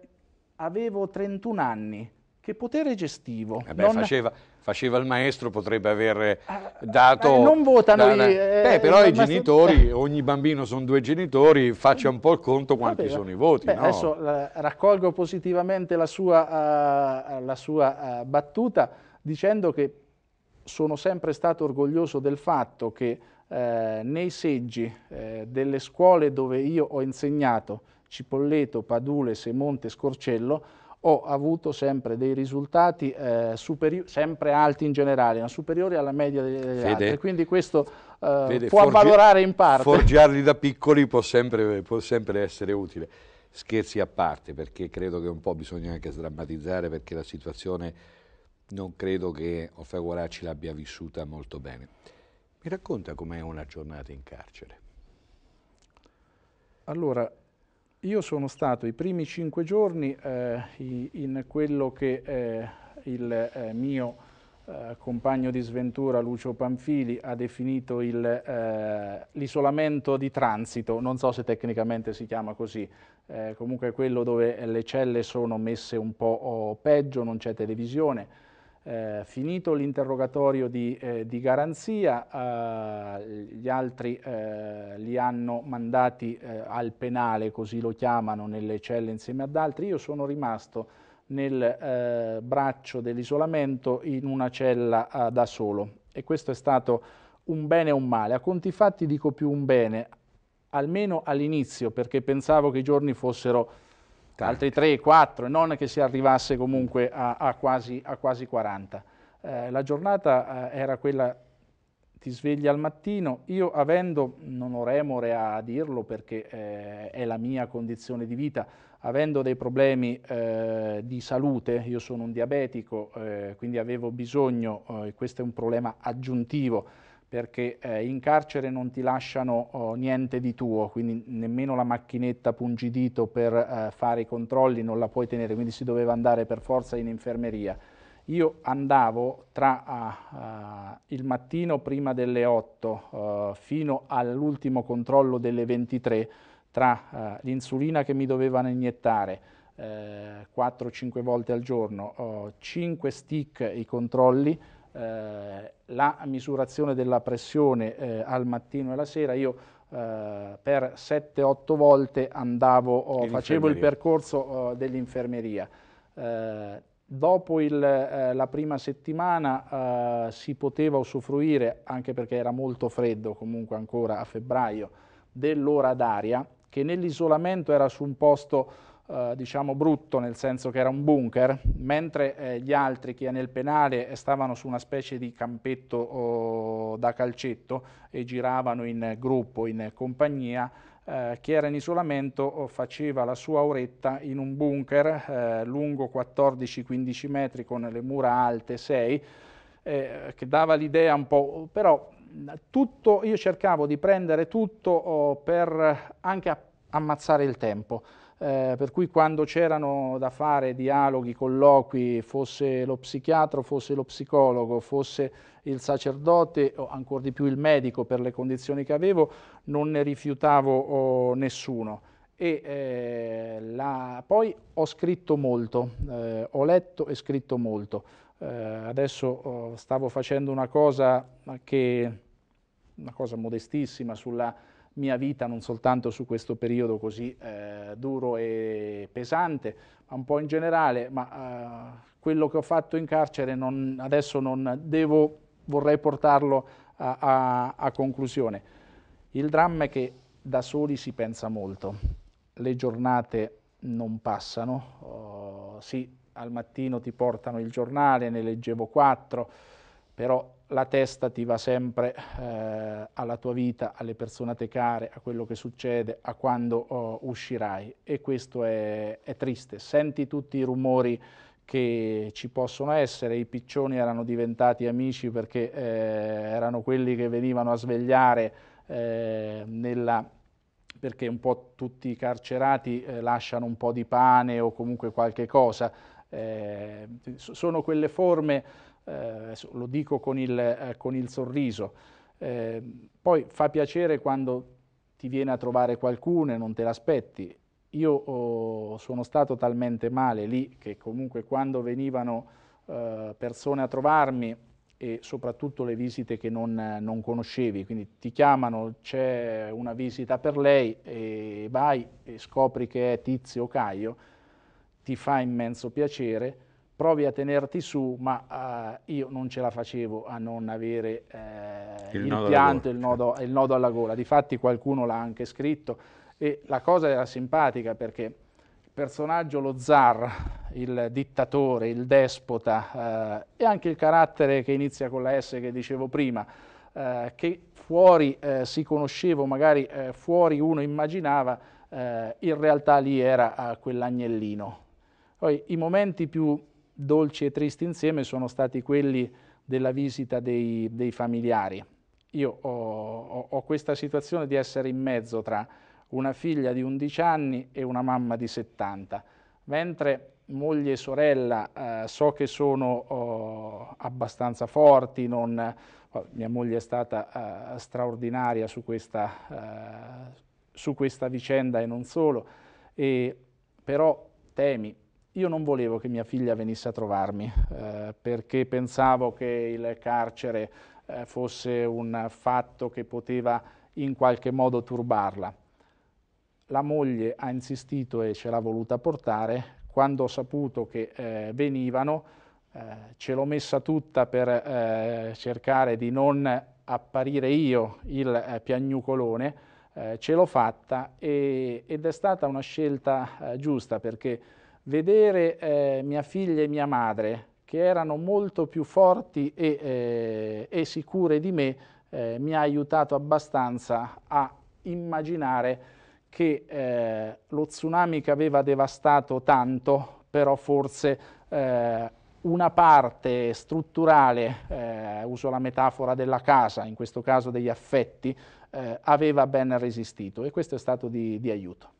eh, avevo 31 anni, che potere gestivo. Eh beh, non... faceva, faceva, il maestro, potrebbe aver eh, ah, ah, dato... Eh, non votano da, i... Eh, beh, però eh, i genitori, sto... ogni bambino sono due genitori, faccia un po' il conto quanti Vabbè. sono i voti. Beh, no? Adesso raccolgo positivamente la sua, uh, la sua uh, battuta dicendo che sono sempre stato orgoglioso del fatto che uh, nei seggi delle scuole dove io ho insegnato, Cipolleto, Padule, Semonte, Scorcello, ho avuto sempre dei risultati eh, sempre alti in generale, ma superiori alla media degli Fede, altri, quindi questo eh, Fede, può avvalorare in parte. Forgiarli da piccoli può sempre, può sempre essere utile. Scherzi a parte, perché credo che un po' bisogna anche sdrammatizzare, perché la situazione non credo che Orfeo Guaracci l'abbia vissuta molto bene. Mi racconta com'è una giornata in carcere? Allora, io sono stato i primi cinque giorni eh, in quello che eh, il eh, mio eh, compagno di sventura Lucio Panfili ha definito eh, l'isolamento di transito, non so se tecnicamente si chiama così, comunque quello dove le celle sono messe un po' peggio, non c'è televisione, eh, finito l'interrogatorio di, eh, di, garanzia, eh, gli altri eh, li hanno mandati eh, al penale, così lo chiamano, nelle celle insieme ad altri. Io sono rimasto nel eh, braccio dell'isolamento in una cella da solo e questo è stato un bene o un male. A conti fatti dico più un bene, almeno all'inizio, perché pensavo che i giorni fossero altri 3, 4, non che si arrivasse comunque a, a, quasi, a quasi, 40. Eh, la giornata eh, era quella, ti svegli al mattino, io avendo, non ho remore a dirlo perché eh, è la mia condizione di vita, avendo dei problemi eh, di salute, io sono un diabetico, eh, quindi avevo bisogno, eh, questo è un problema aggiuntivo, perché eh, in carcere non ti lasciano oh, niente di tuo, quindi nemmeno la macchinetta pungidito per eh, fare i controlli non la puoi tenere, quindi si doveva andare per forza in infermeria. Io andavo tra uh, il mattino prima delle 8 uh, eh, fino all'ultimo controllo delle 23 tra uh, l'insulina che mi dovevano iniettare, 4-5 eh, volte al giorno, 5 stick i controlli, eh, la misurazione della pressione eh, al mattino e alla sera, io eh, per 7-8 volte andavo, oh, facevo il percorso oh, dell'infermeria. Eh, dopo il, la prima settimana si poteva usufruire, anche perché era molto freddo comunque ancora a febbraio, dell'ora d'aria, che nell'isolamento era su un posto eh, diciamo brutto, nel senso che era un bunker, mentre eh, gli altri che nel penale eh, stavano su una specie di campetto oh, da calcetto e giravano in gruppo, in compagnia, eh, chi era in isolamento faceva la sua oretta in un bunker eh, lungo 14-15 metri con le mura alte 6, che dava l'idea un po', però tutto, io cercavo di prendere tutto oh, per anche ammazzare il tempo eh, per cui quando c'erano da fare dialoghi, colloqui, fosse lo psichiatro, fosse lo psicologo, fosse il sacerdote o ancora di più il medico per le condizioni che avevo, non ne rifiutavo oh, nessuno. E, eh, la... poi ho scritto molto, eh, ho letto e scritto molto. Eh, adesso oh, stavo facendo una cosa che una cosa modestissima sulla mia vita, non soltanto su questo periodo così eh, duro e pesante, ma un po' in generale, ma eh, quello che ho fatto in carcere non, adesso non devo, vorrei portarlo a, a, a conclusione. Il dramma è che da soli si pensa molto, le giornate non passano, oh, sì, al mattino ti portano il giornale, ne leggevo quattro, però la testa ti va sempre eh, alla tua vita, alle persone a te care, a quello che succede, a quando oh, uscirai e questo è, è triste. Senti tutti i rumori che ci possono essere, i piccioni erano diventati amici perché eh, erano quelli che venivano a svegliare eh, nella perché un po' tutti i carcerati eh, lasciano un po' di pane o comunque qualche cosa. Eh, sono quelle forme eh, lo dico con il, eh, con il sorriso. Eh, poi fa piacere quando ti viene a trovare qualcuno e non te l'aspetti. Io oh, sono stato talmente male lì che comunque quando venivano eh, persone a trovarmi e soprattutto le visite che non, non conoscevi, quindi ti chiamano, c'è una visita per lei e vai e scopri che è Tizio Caio, ti fa immenso piacere provi a tenerti su, ma eh, io non ce la facevo a non avere eh, il, il pianto, il nodo, il nodo, alla gola. Difatti qualcuno l'ha anche scritto e la cosa era simpatica perché il personaggio, lo zar, il dittatore, il despota eh, e anche il carattere che inizia con la S che dicevo prima, eh, che fuori eh, si conosceva, magari eh, fuori uno immaginava, in realtà lì era quell'agnellino. Poi i momenti più dolci e tristi insieme sono stati quelli della visita dei, dei familiari. Io ho, ho, ho questa situazione di essere in mezzo tra una figlia di 11 anni e una mamma di 70, mentre moglie e sorella eh, so che sono oh, abbastanza forti, non, oh, mia moglie è stata eh, straordinaria su questa, eh, su questa, vicenda e non solo, e, però temi io non volevo che mia figlia venisse a trovarmi eh, perché pensavo che il carcere eh, fosse un fatto che poteva in qualche modo turbarla. La moglie ha insistito e ce l'ha voluta portare. Quando ho saputo che eh, venivano, eh, ce l'ho messa tutta per eh, cercare di non apparire io il eh, piagnucolone. ce l'ho fatta e, ed è stata una scelta giusta perché vedere eh, mia figlia e mia madre, che erano molto più forti e, eh, e sicure di me, eh, mi ha aiutato abbastanza a immaginare che eh, lo tsunami che aveva devastato tanto, però forse eh, una parte strutturale, eh, uso la metafora della casa, in questo caso degli affetti, aveva ben resistito e questo è stato di, di aiuto.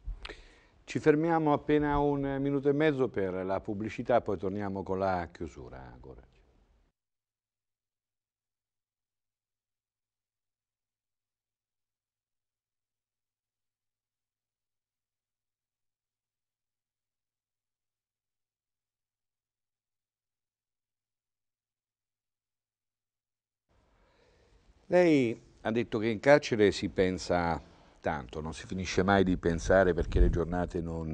Ci fermiamo appena un minuto e mezzo per la pubblicità, poi torniamo con la chiusura. Lei ha detto che in carcere si pensa tanto, non si finisce mai di pensare perché le giornate non,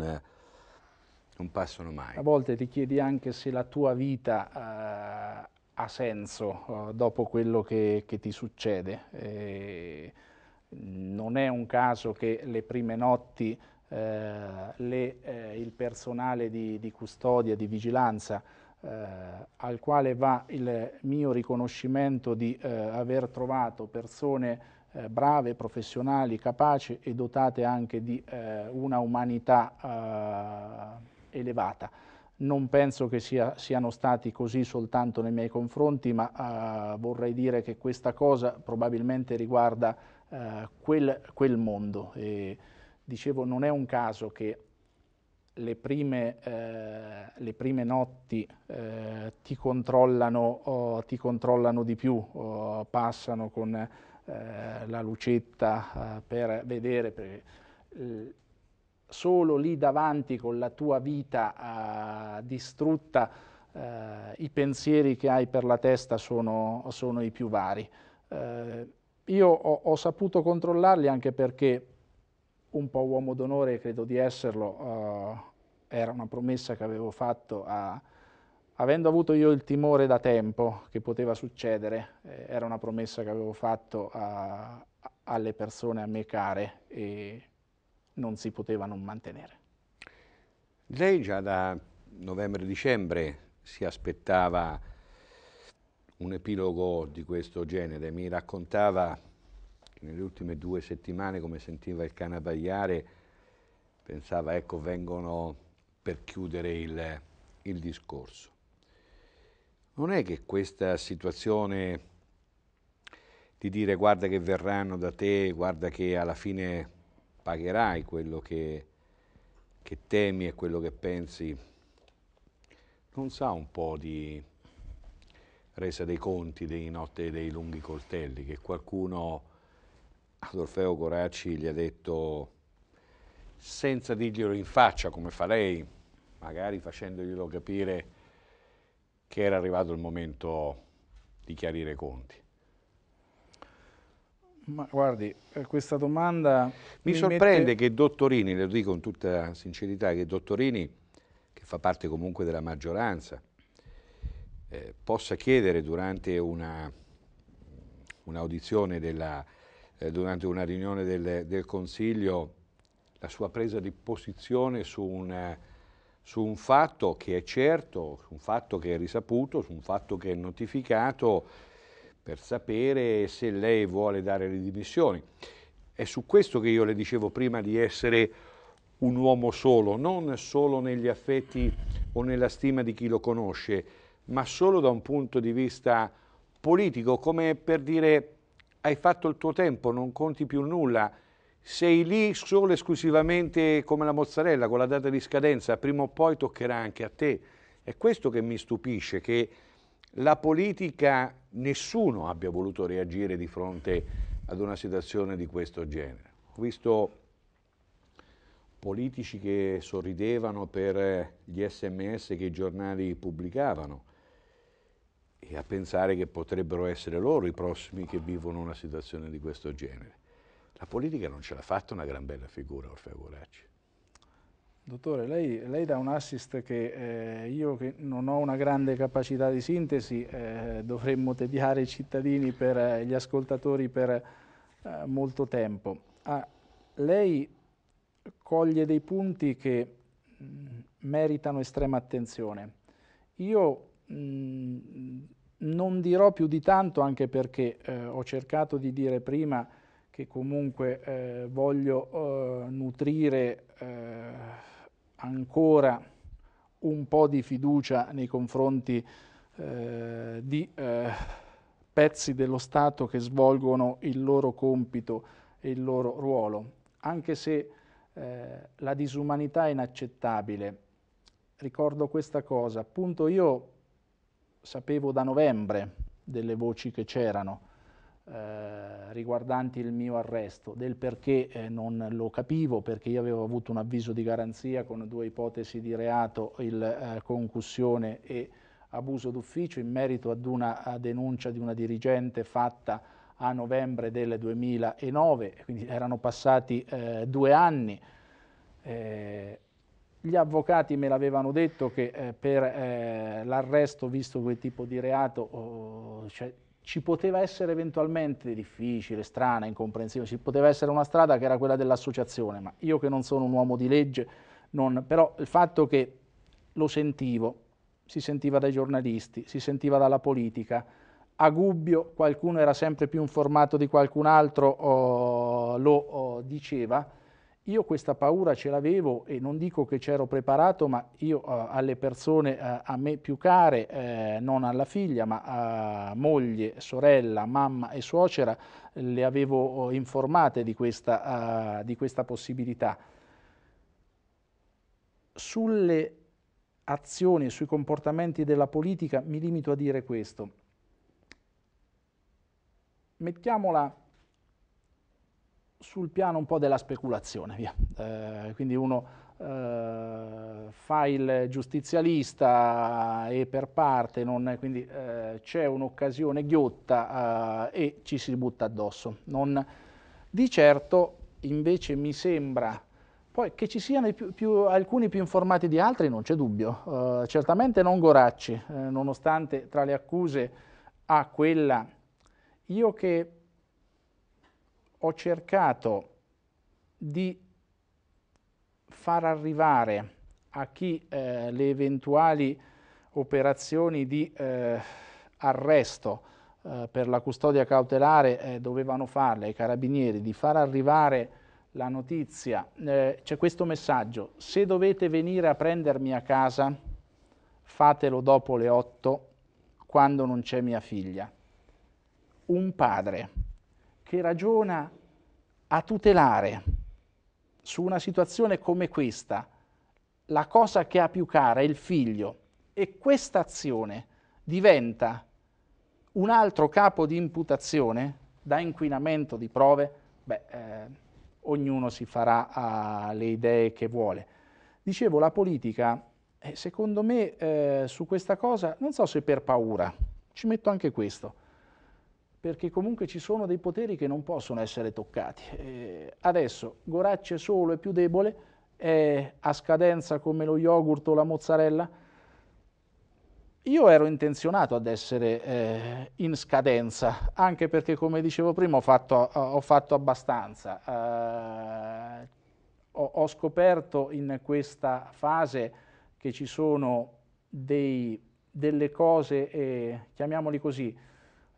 non passano mai. A volte ti chiedi anche se la tua vita eh, ha senso eh, dopo quello che, che ti succede. Eh, non è un caso che le prime notti eh, le, eh, il personale di, di, custodia, di vigilanza, eh, al quale va il mio riconoscimento di aver trovato persone eh, brave, professionali, capaci e dotate anche di eh, una umanità eh, elevata. Non penso che sia, siano stati così soltanto nei miei confronti, ma eh, vorrei dire che questa cosa probabilmente riguarda eh, quel, quel, mondo. E, dicevo, non è un caso che le prime, eh, le prime, notti eh, ti, controllano, oh, ti, controllano, di più, oh, passano con eh, la lucetta eh, per vedere, perché, eh, solo lì davanti con la tua vita eh, distrutta eh, i pensieri che hai per la testa sono, sono i più vari. io ho, ho, saputo controllarli anche perché un po' uomo d'onore, credo di esserlo, era una promessa che avevo fatto a, avendo avuto io il timore da tempo che poteva succedere, eh, era una promessa che avevo fatto a, a, alle persone a me care e non si poteva non mantenere. Lei già da novembre-dicembre si aspettava un epilogo di questo genere, mi raccontava che nelle ultime due settimane come sentiva il cane abbaiare, pensava ecco vengono per chiudere il, il discorso non è che questa situazione di dire guarda che verranno da te, guarda che alla fine pagherai quello che, che temi e quello che pensi, non sa un po' di resa dei conti dei notte dei lunghi coltelli, che qualcuno ad Orfeo Coracci gli ha detto senza dirglielo in faccia come fa lei, magari facendoglielo capire che era arrivato il momento di chiarire i conti? Ma guardi, eh, questa domanda... Mi, mi sorprende mette... che Dottorini, lo dico in tutta sincerità, che Dottorini, che fa parte comunque della maggioranza, eh, possa chiedere durante un'audizione, un eh, durante una riunione del, del Consiglio, la sua presa di posizione su un su un fatto che è certo, su un fatto che è risaputo, su un fatto che è notificato, per sapere se lei vuole dare le dimissioni. È su questo che io le dicevo prima di essere un uomo solo, non solo negli affetti o nella stima di chi lo conosce, ma solo da un punto di vista politico, come per dire hai fatto il tuo tempo, non conti più nulla, sei lì solo esclusivamente come la mozzarella, con la data di scadenza, prima o poi toccherà anche a te. È questo che mi stupisce, che la politica, nessuno abbia voluto reagire di fronte ad una situazione di questo genere. Ho visto politici che sorridevano per gli sms che i giornali pubblicavano e a pensare che potrebbero essere loro i prossimi che vivono una situazione di questo genere. La politica non ce l'ha fatta una gran bella figura, Orfeo Goracci. Dottore, lei, lei dà un assist che eh, io che non ho una grande capacità di sintesi, eh, dovremmo tediare i cittadini, per, eh, gli ascoltatori per eh, molto tempo. Ah, lei coglie dei punti che mh, mm, meritano estrema attenzione. Io mh, mm, non dirò più di tanto anche perché eh, ho cercato di dire prima che comunque eh, voglio eh, nutrire eh, ancora un po' di fiducia nei confronti eh, di eh, pezzi dello Stato che svolgono il loro compito e il loro ruolo, anche se eh, la disumanità è inaccettabile. Ricordo questa cosa, appunto io sapevo da novembre delle voci che c'erano, eh, riguardanti il mio arresto, del perché eh, non lo capivo, perché io avevo avuto un avviso di garanzia con due ipotesi di reato, il eh, concussione e abuso d'ufficio, in merito ad una denuncia di una dirigente fatta a novembre del 2009, quindi erano passati eh, due anni. Eh, gli avvocati me l'avevano detto che eh, per eh, l'arresto, visto quel tipo di reato, oh, cioè, ci poteva essere eventualmente difficile, strana, incomprensibile, ci poteva essere una strada che era quella dell'associazione, ma io che non sono un uomo di legge, non, però il fatto che lo sentivo, si sentiva dai giornalisti, si sentiva dalla politica, a Gubbio qualcuno era sempre più informato di qualcun altro, oh, lo oh, diceva, io questa paura ce l'avevo e non dico che c'ero preparato, ma io eh, alle persone eh, a me più care, eh, non alla figlia, ma a moglie, sorella, mamma e suocera, le avevo oh, informate di questa, eh, di questa possibilità. Sulle azioni e sui comportamenti della politica mi limito a dire questo. Mettiamola sul piano un po' della speculazione, eh, quindi uno eh, fa il giustizialista e per parte, non, quindi eh, c'è un'occasione ghiotta eh, e ci si butta addosso. Non, di certo invece mi sembra poi che ci siano più, più, alcuni più informati di altri non c'è dubbio, eh, certamente non Goracci, eh, nonostante tra le accuse ha quella, io che ho cercato di far arrivare a chi eh, le eventuali operazioni di eh, arresto eh, per la custodia cautelare eh, dovevano farle ai carabinieri, di far arrivare la notizia, eh, c'è questo messaggio, se dovete venire a prendermi a casa fatelo dopo le 8 quando non c'è mia figlia. Un padre che ragiona a tutelare su una situazione come questa la cosa che ha più cara, il figlio, e questa azione diventa un altro capo di imputazione da inquinamento di prove, beh, eh, ognuno si farà le idee che vuole. Dicevo, la politica, eh, secondo me, eh, su questa cosa, non so se per paura, ci metto anche questo, perché comunque ci sono dei poteri che non possono essere toccati. Eh, adesso Goracce solo è più debole, è a scadenza come lo yogurt o la mozzarella. Io ero intenzionato ad essere eh, in scadenza, anche perché come dicevo prima ho fatto, ho fatto abbastanza. Eh, ho, ho scoperto in questa fase che ci sono dei, delle cose, eh, chiamiamoli così,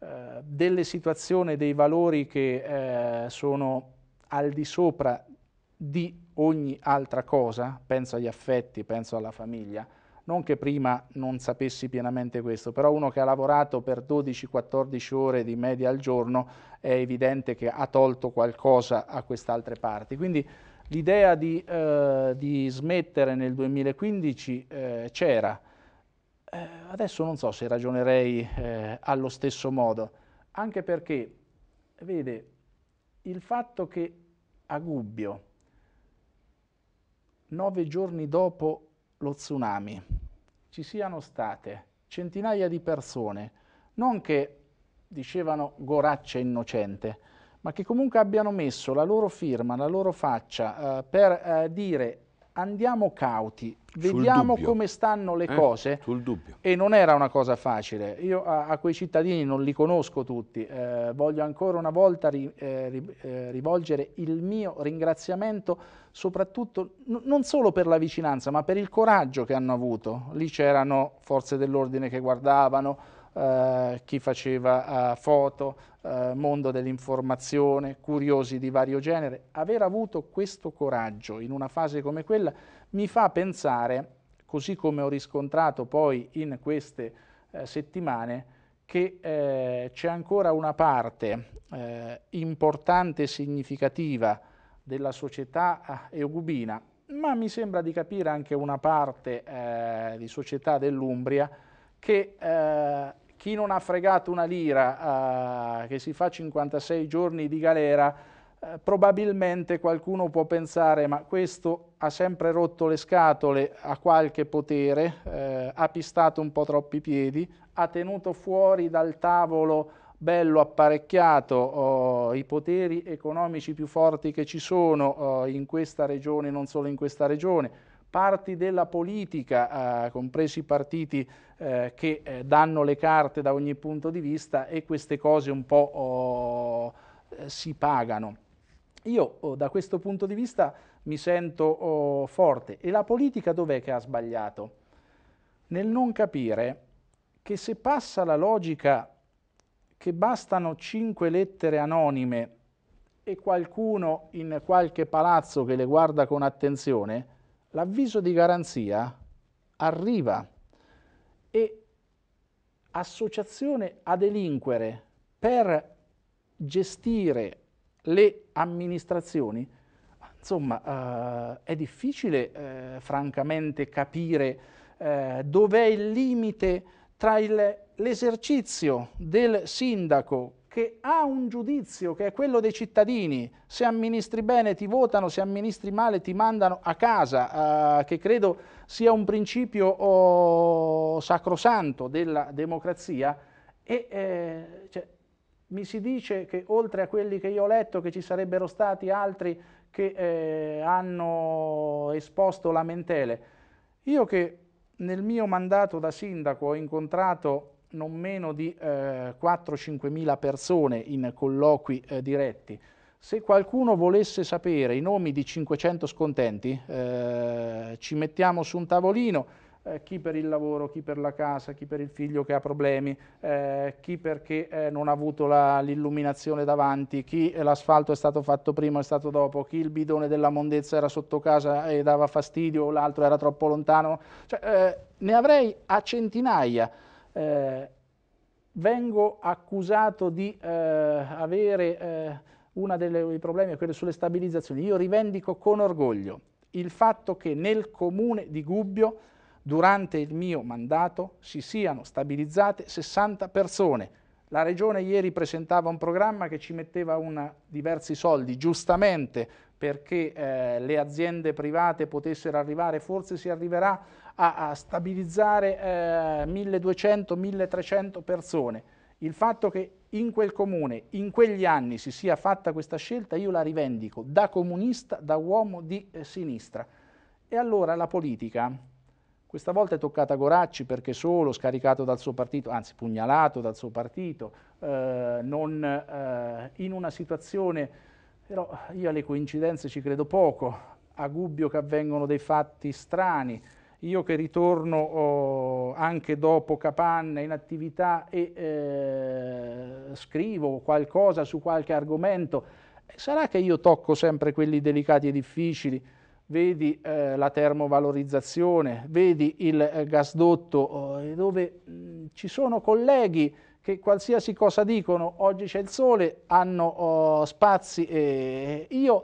eh, delle situazioni, dei valori che eh, sono al di sopra di ogni altra cosa, penso agli affetti, penso alla famiglia, non che prima non sapessi pienamente questo, però uno che ha lavorato per 12-14 ore di media al giorno è evidente che ha tolto qualcosa a quest'altre parti. Quindi l'idea di, eh, di, smettere nel 2015 eh, c'era, eh, adesso non so se ragionerei eh, allo stesso modo, anche perché, vede, il fatto che a Gubbio, nove giorni dopo lo tsunami, ci siano state centinaia di persone, non che dicevano goraccia innocente, ma che comunque abbiano messo la loro firma, la loro faccia eh, per eh, dire andiamo cauti, vediamo come stanno le eh, cose. E non era una cosa facile. Io a, a quei cittadini non li conosco tutti. Eh, voglio ancora una volta ri, eh, ri, eh, rivolgere il mio ringraziamento soprattutto non solo per la vicinanza, ma per il coraggio che hanno avuto. Lì c'erano forze dell'ordine che guardavano, eh, chi faceva eh, foto, eh, mondo dell'informazione, curiosi di vario genere. Aver avuto questo coraggio in una fase come quella mi fa pensare, così come ho riscontrato poi in queste eh, settimane, che eh, c'è ancora una parte eh, importante e significativa della società eugubina, ma mi sembra di capire anche una parte di società dell'Umbria che eh, chi non ha fregato una lira eh, che si fa 56 giorni di galera, eh, probabilmente qualcuno può pensare ma questo ha sempre rotto le scatole a qualche potere, eh, ha pistato un po' troppi piedi, ha tenuto fuori dal tavolo bello apparecchiato oh, i poteri economici più forti che ci sono oh, in questa regione, non solo in questa regione, parti della politica, eh, compresi i partiti eh, che eh, danno le carte da ogni punto di vista e queste cose un po' oh, eh, si pagano. Io oh, da questo punto di vista mi sento oh, forte e la politica dov'è che ha sbagliato? Nel non capire che se passa la logica che bastano cinque lettere anonime e qualcuno in qualche palazzo che le guarda con attenzione, l'avviso di garanzia arriva e associazione a delinquere per gestire le amministrazioni, insomma eh, è difficile eh, francamente capire eh, dov'è il limite tra l'esercizio del sindaco che ha un giudizio che è quello dei cittadini, se amministri bene ti votano, se amministri male ti mandano a casa, eh, che credo sia un principio oh, sacrosanto della democrazia, e eh, cioè, mi si dice che oltre a quelli che io ho letto che ci sarebbero stati altri che eh, hanno esposto lamentele. Io che nel mio mandato da sindaco ho incontrato non meno di eh, 4-5 mila persone in colloqui eh, diretti. Se qualcuno volesse sapere i nomi di 500 scontenti, eh, ci mettiamo su un tavolino, eh, chi per il lavoro, chi per la casa, chi per il figlio che ha problemi, eh, chi perché eh, non ha avuto l'illuminazione davanti, chi l'asfalto è stato fatto prima o è stato dopo, chi il bidone della mondezza era sotto casa e dava fastidio, l'altro era troppo lontano, cioè, ne avrei a centinaia eh, vengo accusato di eh, avere eh, uno dei problemi quello sulle stabilizzazioni. Io rivendico con orgoglio il fatto che nel comune di Gubbio durante il mio mandato si siano stabilizzate 60 persone. La regione ieri presentava un programma che ci metteva una, diversi soldi, giustamente perché eh, le aziende private potessero arrivare, forse si arriverà a, a stabilizzare eh, 1200-1300 persone, il fatto che in quel comune, in quegli anni si sia fatta questa scelta, io la rivendico da comunista, da uomo di eh, sinistra. E allora la politica, questa volta è toccata a Goracci perché solo scaricato dal suo partito, anzi pugnalato dal suo partito, eh, non, eh, in una situazione, però io alle coincidenze ci credo poco, a Gubbio che avvengono dei fatti strani, io che ritorno oh, anche dopo Capanna in attività e eh, scrivo qualcosa su qualche argomento, eh, sarà che io tocco sempre quelli delicati e difficili, vedi eh, la termovalorizzazione, vedi il eh, gasdotto, oh, dove mh, mm, ci sono colleghi che qualsiasi cosa dicono, oggi c'è il sole, hanno oh, spazi e io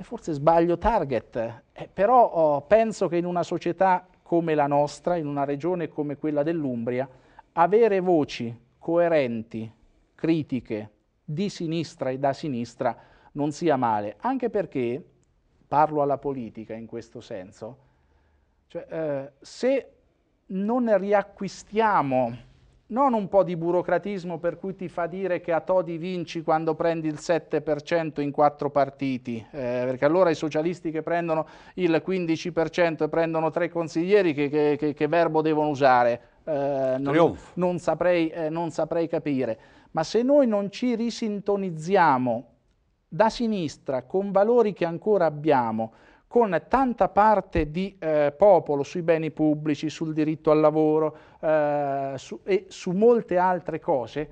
eh, forse sbaglio target, eh, però oh, penso che in una società come la nostra, in una regione come quella dell'Umbria, avere voci coerenti, critiche, di sinistra e da sinistra non sia male, anche perché, parlo alla politica in questo senso, cioè, eh, se non riacquistiamo non un po' di burocratismo per cui ti fa dire che a Todi vinci quando prendi il 7% in quattro partiti, eh, perché allora i socialisti che prendono il 15% e prendono tre consiglieri che, che, che, che verbo devono usare? Eh, non, non, saprei, eh, non saprei capire. Ma se noi non ci risintonizziamo da sinistra con valori che ancora abbiamo, con tanta parte di eh, popolo sui beni pubblici, sul diritto al lavoro eh, su, e su molte altre cose,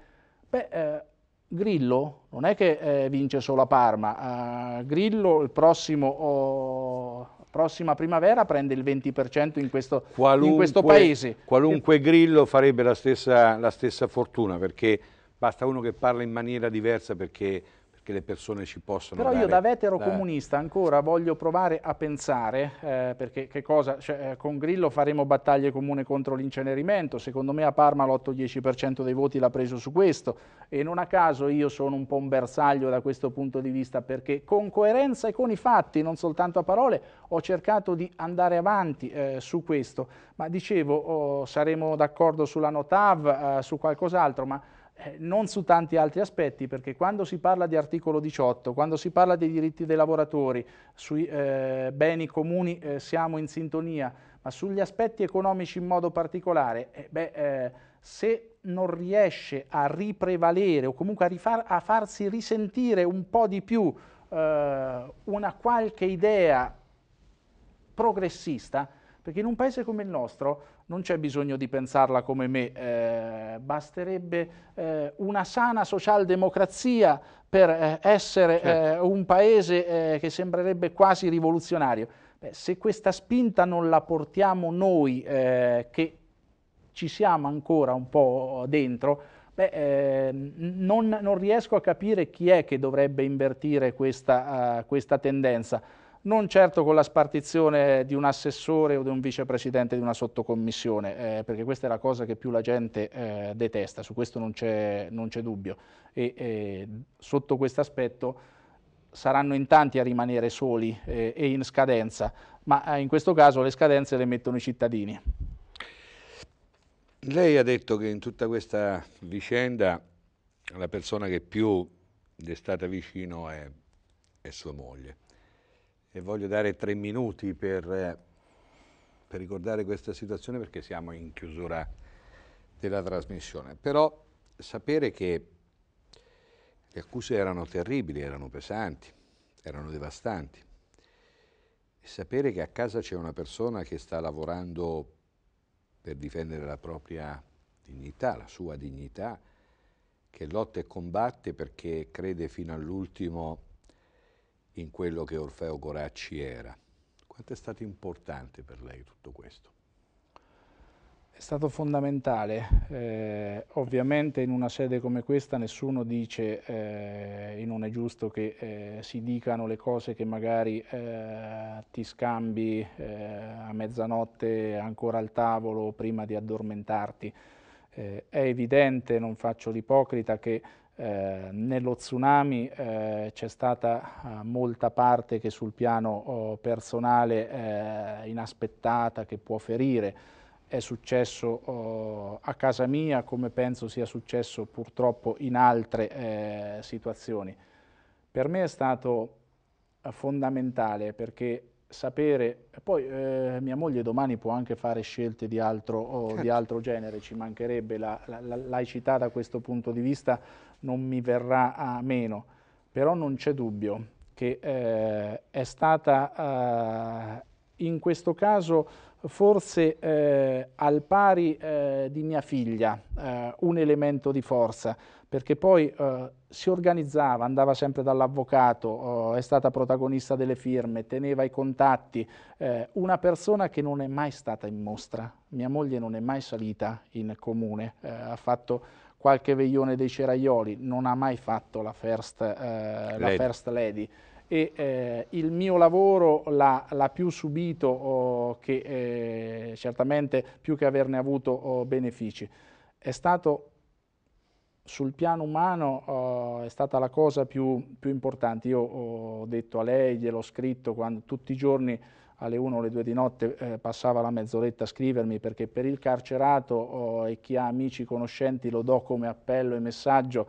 beh, eh, Grillo non è che eh, vince solo a Parma, eh, Grillo il prossimo... Oh, prossima primavera prende il 20% in questo, qualunque, in questo, paese. Qualunque Grillo farebbe la stessa, la stessa fortuna perché basta uno che parla in maniera diversa perché che le persone ci possono Però io da vetero la... comunista ancora voglio provare a pensare, eh, perché che cosa, cioè, eh, con Grillo faremo battaglie comune contro l'incenerimento, secondo me a Parma l'8-10% dei voti l'ha preso su questo e non a caso io sono un po' un bersaglio da questo punto di vista perché con coerenza e con i fatti, non soltanto a parole, ho cercato di andare avanti eh, su questo, ma dicevo oh, saremo d'accordo sulla Notav, eh, su qualcos'altro, ma eh, non su tanti altri aspetti, perché quando si parla di articolo 18, quando si parla dei diritti dei lavoratori, sui eh, beni comuni eh, siamo in sintonia, ma sugli aspetti economici in modo particolare, eh, beh, eh, se non riesce a riprevalere o comunque a, rifar, a farsi risentire un po' di più eh, una qualche idea progressista, perché in un paese come il nostro non c'è bisogno di pensarla come me, eh, basterebbe eh, una sana socialdemocrazia per eh, essere eh, certo. un paese eh, che sembrerebbe quasi rivoluzionario. Beh, se questa spinta non la portiamo noi eh, che ci siamo ancora un po' dentro, beh, eh, non, non, riesco a capire chi è che dovrebbe invertire questa, uh, questa tendenza non certo con la spartizione di un assessore o di un vicepresidente di una sottocommissione, eh, perché questa è la cosa che più la gente eh, detesta, su questo non c'è, dubbio. E, eh, sotto questo aspetto saranno in tanti a rimanere soli eh, e in scadenza, ma eh, in questo caso le scadenze le mettono i cittadini. Lei ha detto che in tutta questa vicenda la persona che più le è stata vicino è, è sua moglie e voglio dare tre minuti per, eh, per ricordare questa situazione perché siamo in chiusura della trasmissione. Però sapere che le accuse erano terribili, erano pesanti, erano devastanti. E sapere che a casa c'è una persona che sta lavorando per difendere la propria dignità, la sua dignità, che lotta e combatte perché crede fino all'ultimo in quello che Orfeo Coracci era. Quanto è stato importante per lei tutto questo? È stato fondamentale, eh, ovviamente in una sede come questa nessuno dice eh, e non è giusto che eh, si dicano le cose che magari eh, ti scambi eh, a mezzanotte ancora al tavolo prima di addormentarti. Eh, è evidente, non faccio l'ipocrita, che eh, nello tsunami eh, c'è stata eh, molta parte che sul piano oh, personale eh, inaspettata che può ferire. È successo oh, a casa mia come penso sia successo purtroppo in altre situazioni. Per me è stato fondamentale perché sapere, poi eh, mia moglie domani può anche fare scelte di altro, oh, certo. di altro genere, ci mancherebbe la, la, la laicità da questo punto di vista, non mi verrà a meno, però non c'è dubbio che eh, è stata eh, in questo caso forse eh, al pari eh, di mia figlia eh, un elemento di forza, perché poi eh, si organizzava, andava sempre dall'avvocato, è stata protagonista delle firme, teneva i contatti, una persona che non è mai stata in mostra, mia moglie non è mai salita in comune, ha fatto qualche veglione dei Ceraioli, non ha mai fatto la first, eh, lady. La first lady. E eh, il mio lavoro l'ha, più subito oh, che eh, certamente più che averne avuto oh, benefici. È stato sul piano umano oh, è stata la cosa più, più importante. Io ho detto a lei, gliel'ho scritto quando, tutti i giorni alle 1 o alle 2 di notte eh, passava la mezz'oretta a scrivermi perché per il carcerato oh, e chi ha amici conoscenti lo do come appello e messaggio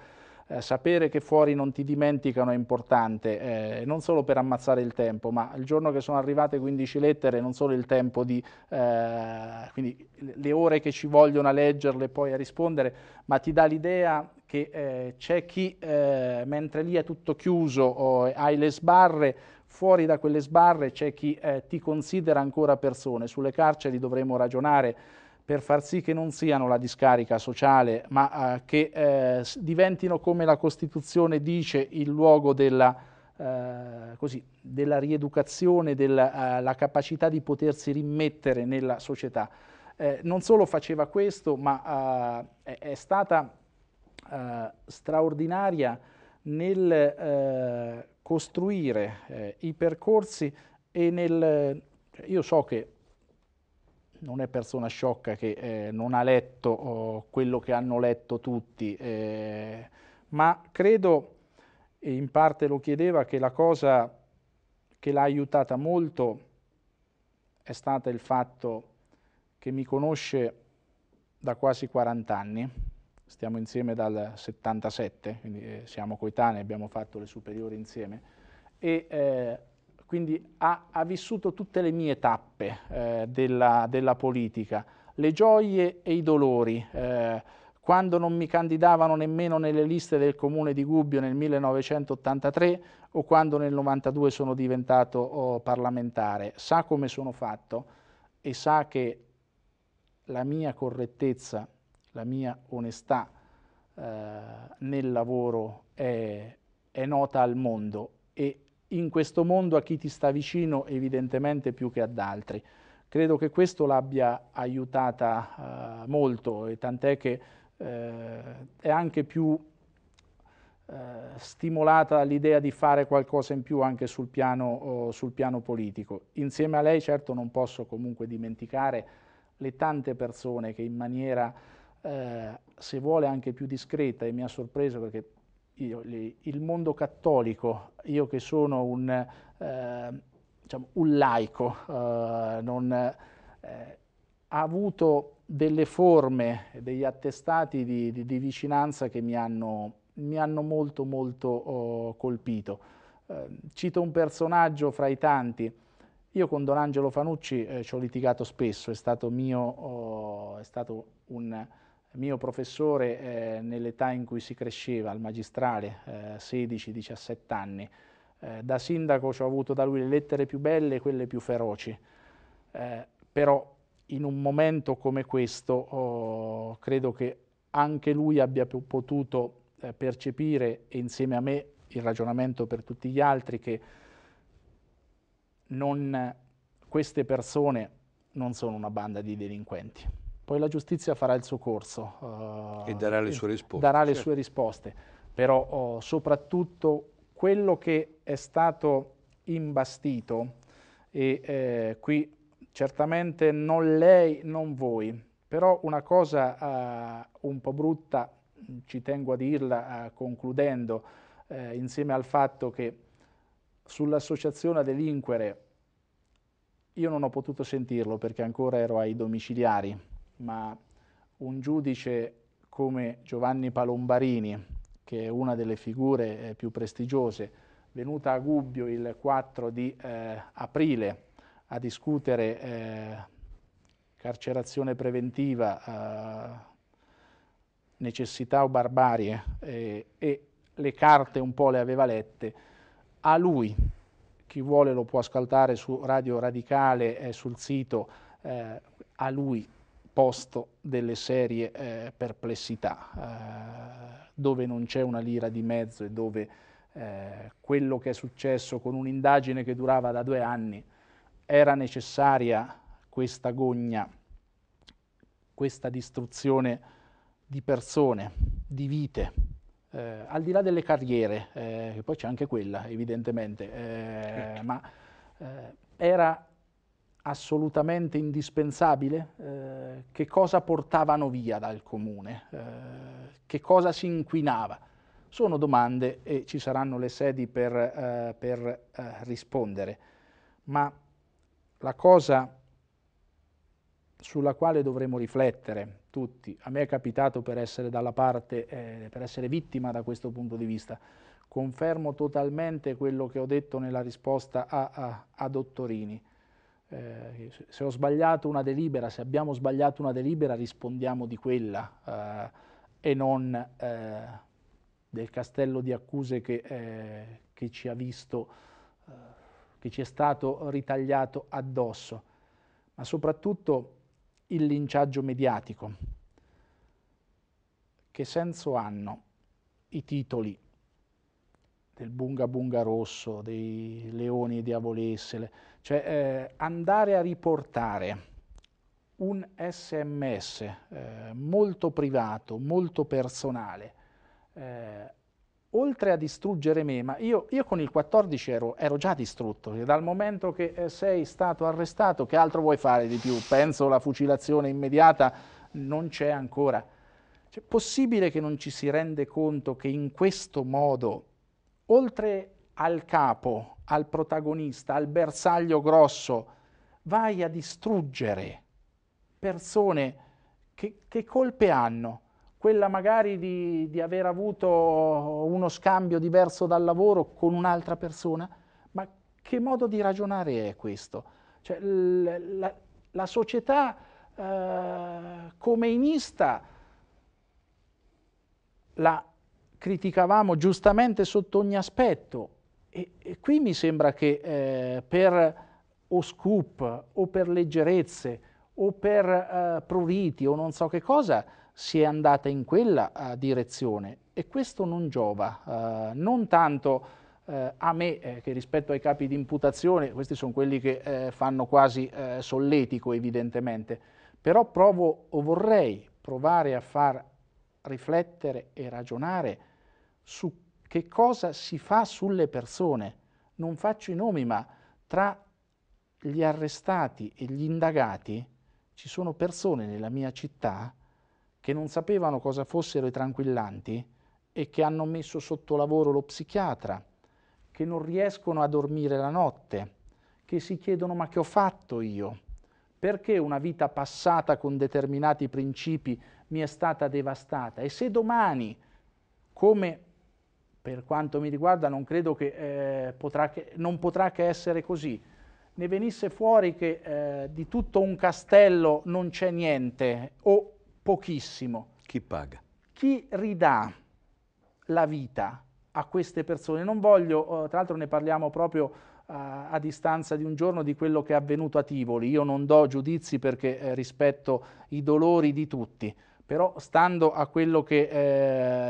eh, sapere che fuori non ti dimenticano è importante, eh, non solo per ammazzare il tempo, ma il giorno che sono arrivate 15 lettere, non solo il tempo di, eh, quindi le ore che ci vogliono a leggerle e poi a rispondere, ma ti dà l'idea che eh, c'è chi eh, mentre lì è tutto chiuso, oh, hai le sbarre, fuori da quelle sbarre c'è chi eh, ti considera ancora persone, sulle carceri dovremo ragionare per far sì che non siano la discarica sociale, ma eh, che eh, diventino, come la Costituzione dice, il luogo della, eh, così, della rieducazione, della eh, capacità di potersi rimettere nella società. Eh, non solo faceva questo, ma eh, è, è, stata straordinaria nel costruire eh, i percorsi e nel... Eh, io so che non è persona sciocca che eh, non ha letto oh, quello che hanno letto tutti, eh, ma credo, e in parte lo chiedeva, che la cosa che l'ha aiutata molto è stata il fatto che mi conosce da quasi 40 anni, stiamo insieme dal 77, quindi eh, siamo coetanei, abbiamo fatto le superiori insieme, e eh, quindi ha, ha, vissuto tutte le mie tappe eh, della, della, politica, le gioie e i dolori. Eh, quando non mi candidavano nemmeno nelle liste del comune di Gubbio nel 1983 o quando nel 92 sono diventato oh, parlamentare, sa come sono fatto e sa che la mia correttezza la mia onestà eh, nel lavoro è, è nota al mondo e in questo mondo a chi ti sta vicino evidentemente più che ad altri. Credo che questo l'abbia aiutata eh, molto e tant'è che eh, è anche più eh, stimolata l'idea di fare qualcosa in più anche sul piano, oh, sul piano politico. Insieme a lei certo non posso comunque dimenticare le tante persone che in maniera eh, se vuole anche più discreta e mi ha sorpreso perché io, il mondo cattolico, io che sono un, eh, diciamo, un laico, eh, non, eh, ha avuto delle forme, degli attestati di, di, di vicinanza che mi hanno, mi hanno molto molto oh, colpito. Eh, cito un personaggio fra i tanti, io con Don Angelo Fanucci eh, ci ho litigato spesso, è stato mio, oh, è stato un mio professore eh, nell'età in cui si cresceva, al magistrale, eh, 16-17 anni. Eh, da sindaco ci ho avuto da lui le lettere più belle e quelle più feroci, eh, però in un momento come questo oh, credo che anche lui abbia potuto eh, percepire insieme a me il ragionamento per tutti gli altri che non, queste persone non sono una banda di delinquenti poi la giustizia farà il suo corso. e eh, darà le sue risposte. Darà le sue risposte. Però oh, soprattutto quello che è stato imbastito, e eh, qui certamente non lei, non voi, però una cosa eh, un po' brutta, ci tengo a dirla eh, concludendo, eh, insieme al fatto che sull'associazione a delinquere io non ho potuto sentirlo perché ancora ero ai domiciliari, ma un giudice come Giovanni Palombarini, che è una delle figure eh, più prestigiose, venuta a Gubbio il 4 di eh, aprile a discutere eh, carcerazione preventiva, eh, necessità o barbarie, eh, e le carte un po' le aveva lette, a lui, chi vuole lo può ascoltare su Radio Radicale e eh, sul sito, a lui posto delle serie eh, perplessità, eh, dove non c'è una lira di mezzo e dove eh, quello che è successo con un'indagine che durava da due anni era necessaria questa gogna, questa distruzione di persone, di vite, eh, al di là delle carriere, eh, che poi c'è anche quella evidentemente, eh, certo. ma eh, era assolutamente indispensabile? Eh, che cosa portavano via dal comune? Eh, che cosa si inquinava? Sono domande e ci saranno le sedi per, eh, per eh, rispondere, ma la cosa sulla quale dovremo riflettere tutti, a me è capitato per essere dalla parte, eh, per essere vittima da questo punto di vista, confermo totalmente quello che ho detto nella risposta a, a, a Dottorini, eh, se ho sbagliato una delibera, se abbiamo sbagliato una delibera rispondiamo di quella eh, e non eh, del castello di accuse che, eh, che ci ha visto, eh, che ci è stato ritagliato addosso, ma soprattutto il linciaggio mediatico. Che senso hanno i titoli del Bunga Bunga Rosso, dei Leoni e Diavolesse, cioè eh, andare a riportare un sms eh, molto privato, molto personale, eh, oltre a distruggere me, ma io, io con il 14 ero, ero, già distrutto, cioè, dal momento che eh, sei stato arrestato, che altro vuoi fare di più? Penso la fucilazione immediata non c'è ancora. Cioè, possibile che non ci si rende conto che in questo modo, oltre al capo, al protagonista, al bersaglio grosso, vai a distruggere persone che, che colpe hanno? Quella magari di, di aver avuto uno scambio diverso dal lavoro con un'altra persona? Ma che modo di ragionare è questo? Cioè, la, la, società eh, comeinista la criticavamo giustamente sotto ogni aspetto, e, e qui mi sembra che eh, per o scoop o per leggerezze o per eh, pruriti o non so che cosa si è andata in quella eh, direzione e questo non giova, eh, non tanto eh, a me eh, che rispetto ai capi di imputazione, questi sono quelli che fanno quasi solletico evidentemente, però provo o vorrei provare a far riflettere e ragionare su che cosa si fa sulle persone. Non faccio i nomi, ma tra gli arrestati e gli indagati ci sono persone nella mia città che non sapevano cosa fossero i tranquillanti e che hanno messo sotto lavoro lo psichiatra, che non riescono a dormire la notte, che si chiedono ma che ho fatto io? Perché una vita passata con determinati principi mi è stata devastata? E se domani, come per quanto mi riguarda non credo che, eh, potrà, che, non potrà che essere così. Ne venisse fuori che eh, di tutto un castello non c'è niente o pochissimo. Chi paga? Chi ridà la vita a queste persone? Non voglio, eh, tra l'altro ne parliamo proprio a, eh, a distanza di un giorno di quello che è avvenuto a Tivoli. Io non do giudizi perché eh, rispetto i dolori di tutti, però stando a quello che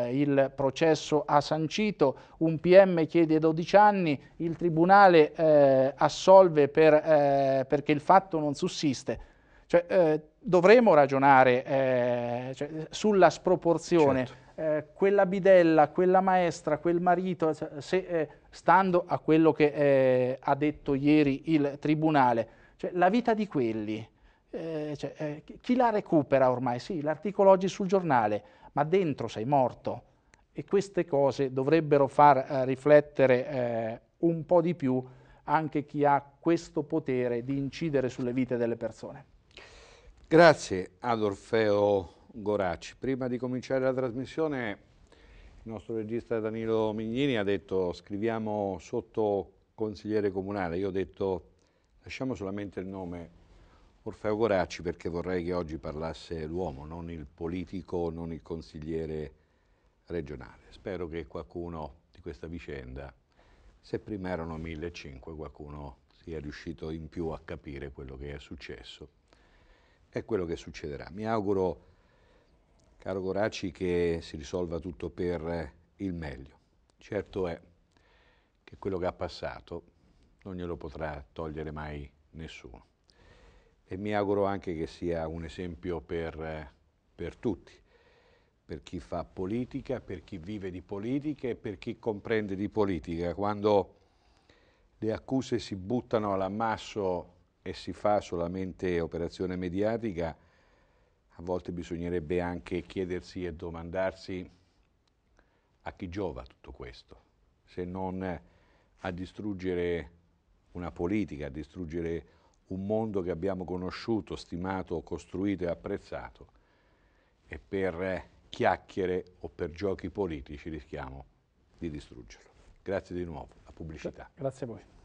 eh, il processo ha sancito, un PM chiede 12 anni, il Tribunale eh, assolve per, eh, perché il fatto non sussiste. Cioè, eh, dovremo ragionare eh, cioè, sulla sproporzione. Certo. Eh, quella bidella, quella maestra, quel marito, se, stando a quello che ha detto ieri il Tribunale, cioè, la vita di quelli eh, cioè, eh, chi la recupera ormai? Sì, l'articolo oggi sul giornale, ma dentro sei morto. E queste cose dovrebbero far eh, riflettere eh, un po' di più anche chi ha questo potere di incidere sulle vite delle persone. Grazie ad Orfeo Goracci. Prima di cominciare la trasmissione, il nostro regista Danilo Mignini ha detto scriviamo sotto consigliere comunale. Io ho detto lasciamo solamente il nome Orfeo Goracci perché vorrei che oggi parlasse l'uomo, non il politico, non il consigliere regionale. Spero che qualcuno di questa vicenda, se prima erano 1.500, qualcuno sia riuscito in più a capire quello che è successo e quello che succederà. Mi auguro, caro Goracci, che si risolva tutto per il meglio. Certo è che quello che ha passato non glielo potrà togliere mai nessuno e mi auguro anche che sia un esempio per, per tutti, per chi fa politica, per chi vive di politica e per chi comprende di politica. Quando le accuse si buttano all'ammasso e si fa solamente operazione mediatica, a volte bisognerebbe anche chiedersi e domandarsi a chi giova tutto questo, se non a distruggere una politica, a distruggere un mondo che abbiamo conosciuto, stimato, costruito e apprezzato e per eh, chiacchiere o per giochi politici rischiamo di distruggerlo. Grazie di nuovo, la pubblicità. Grazie a voi.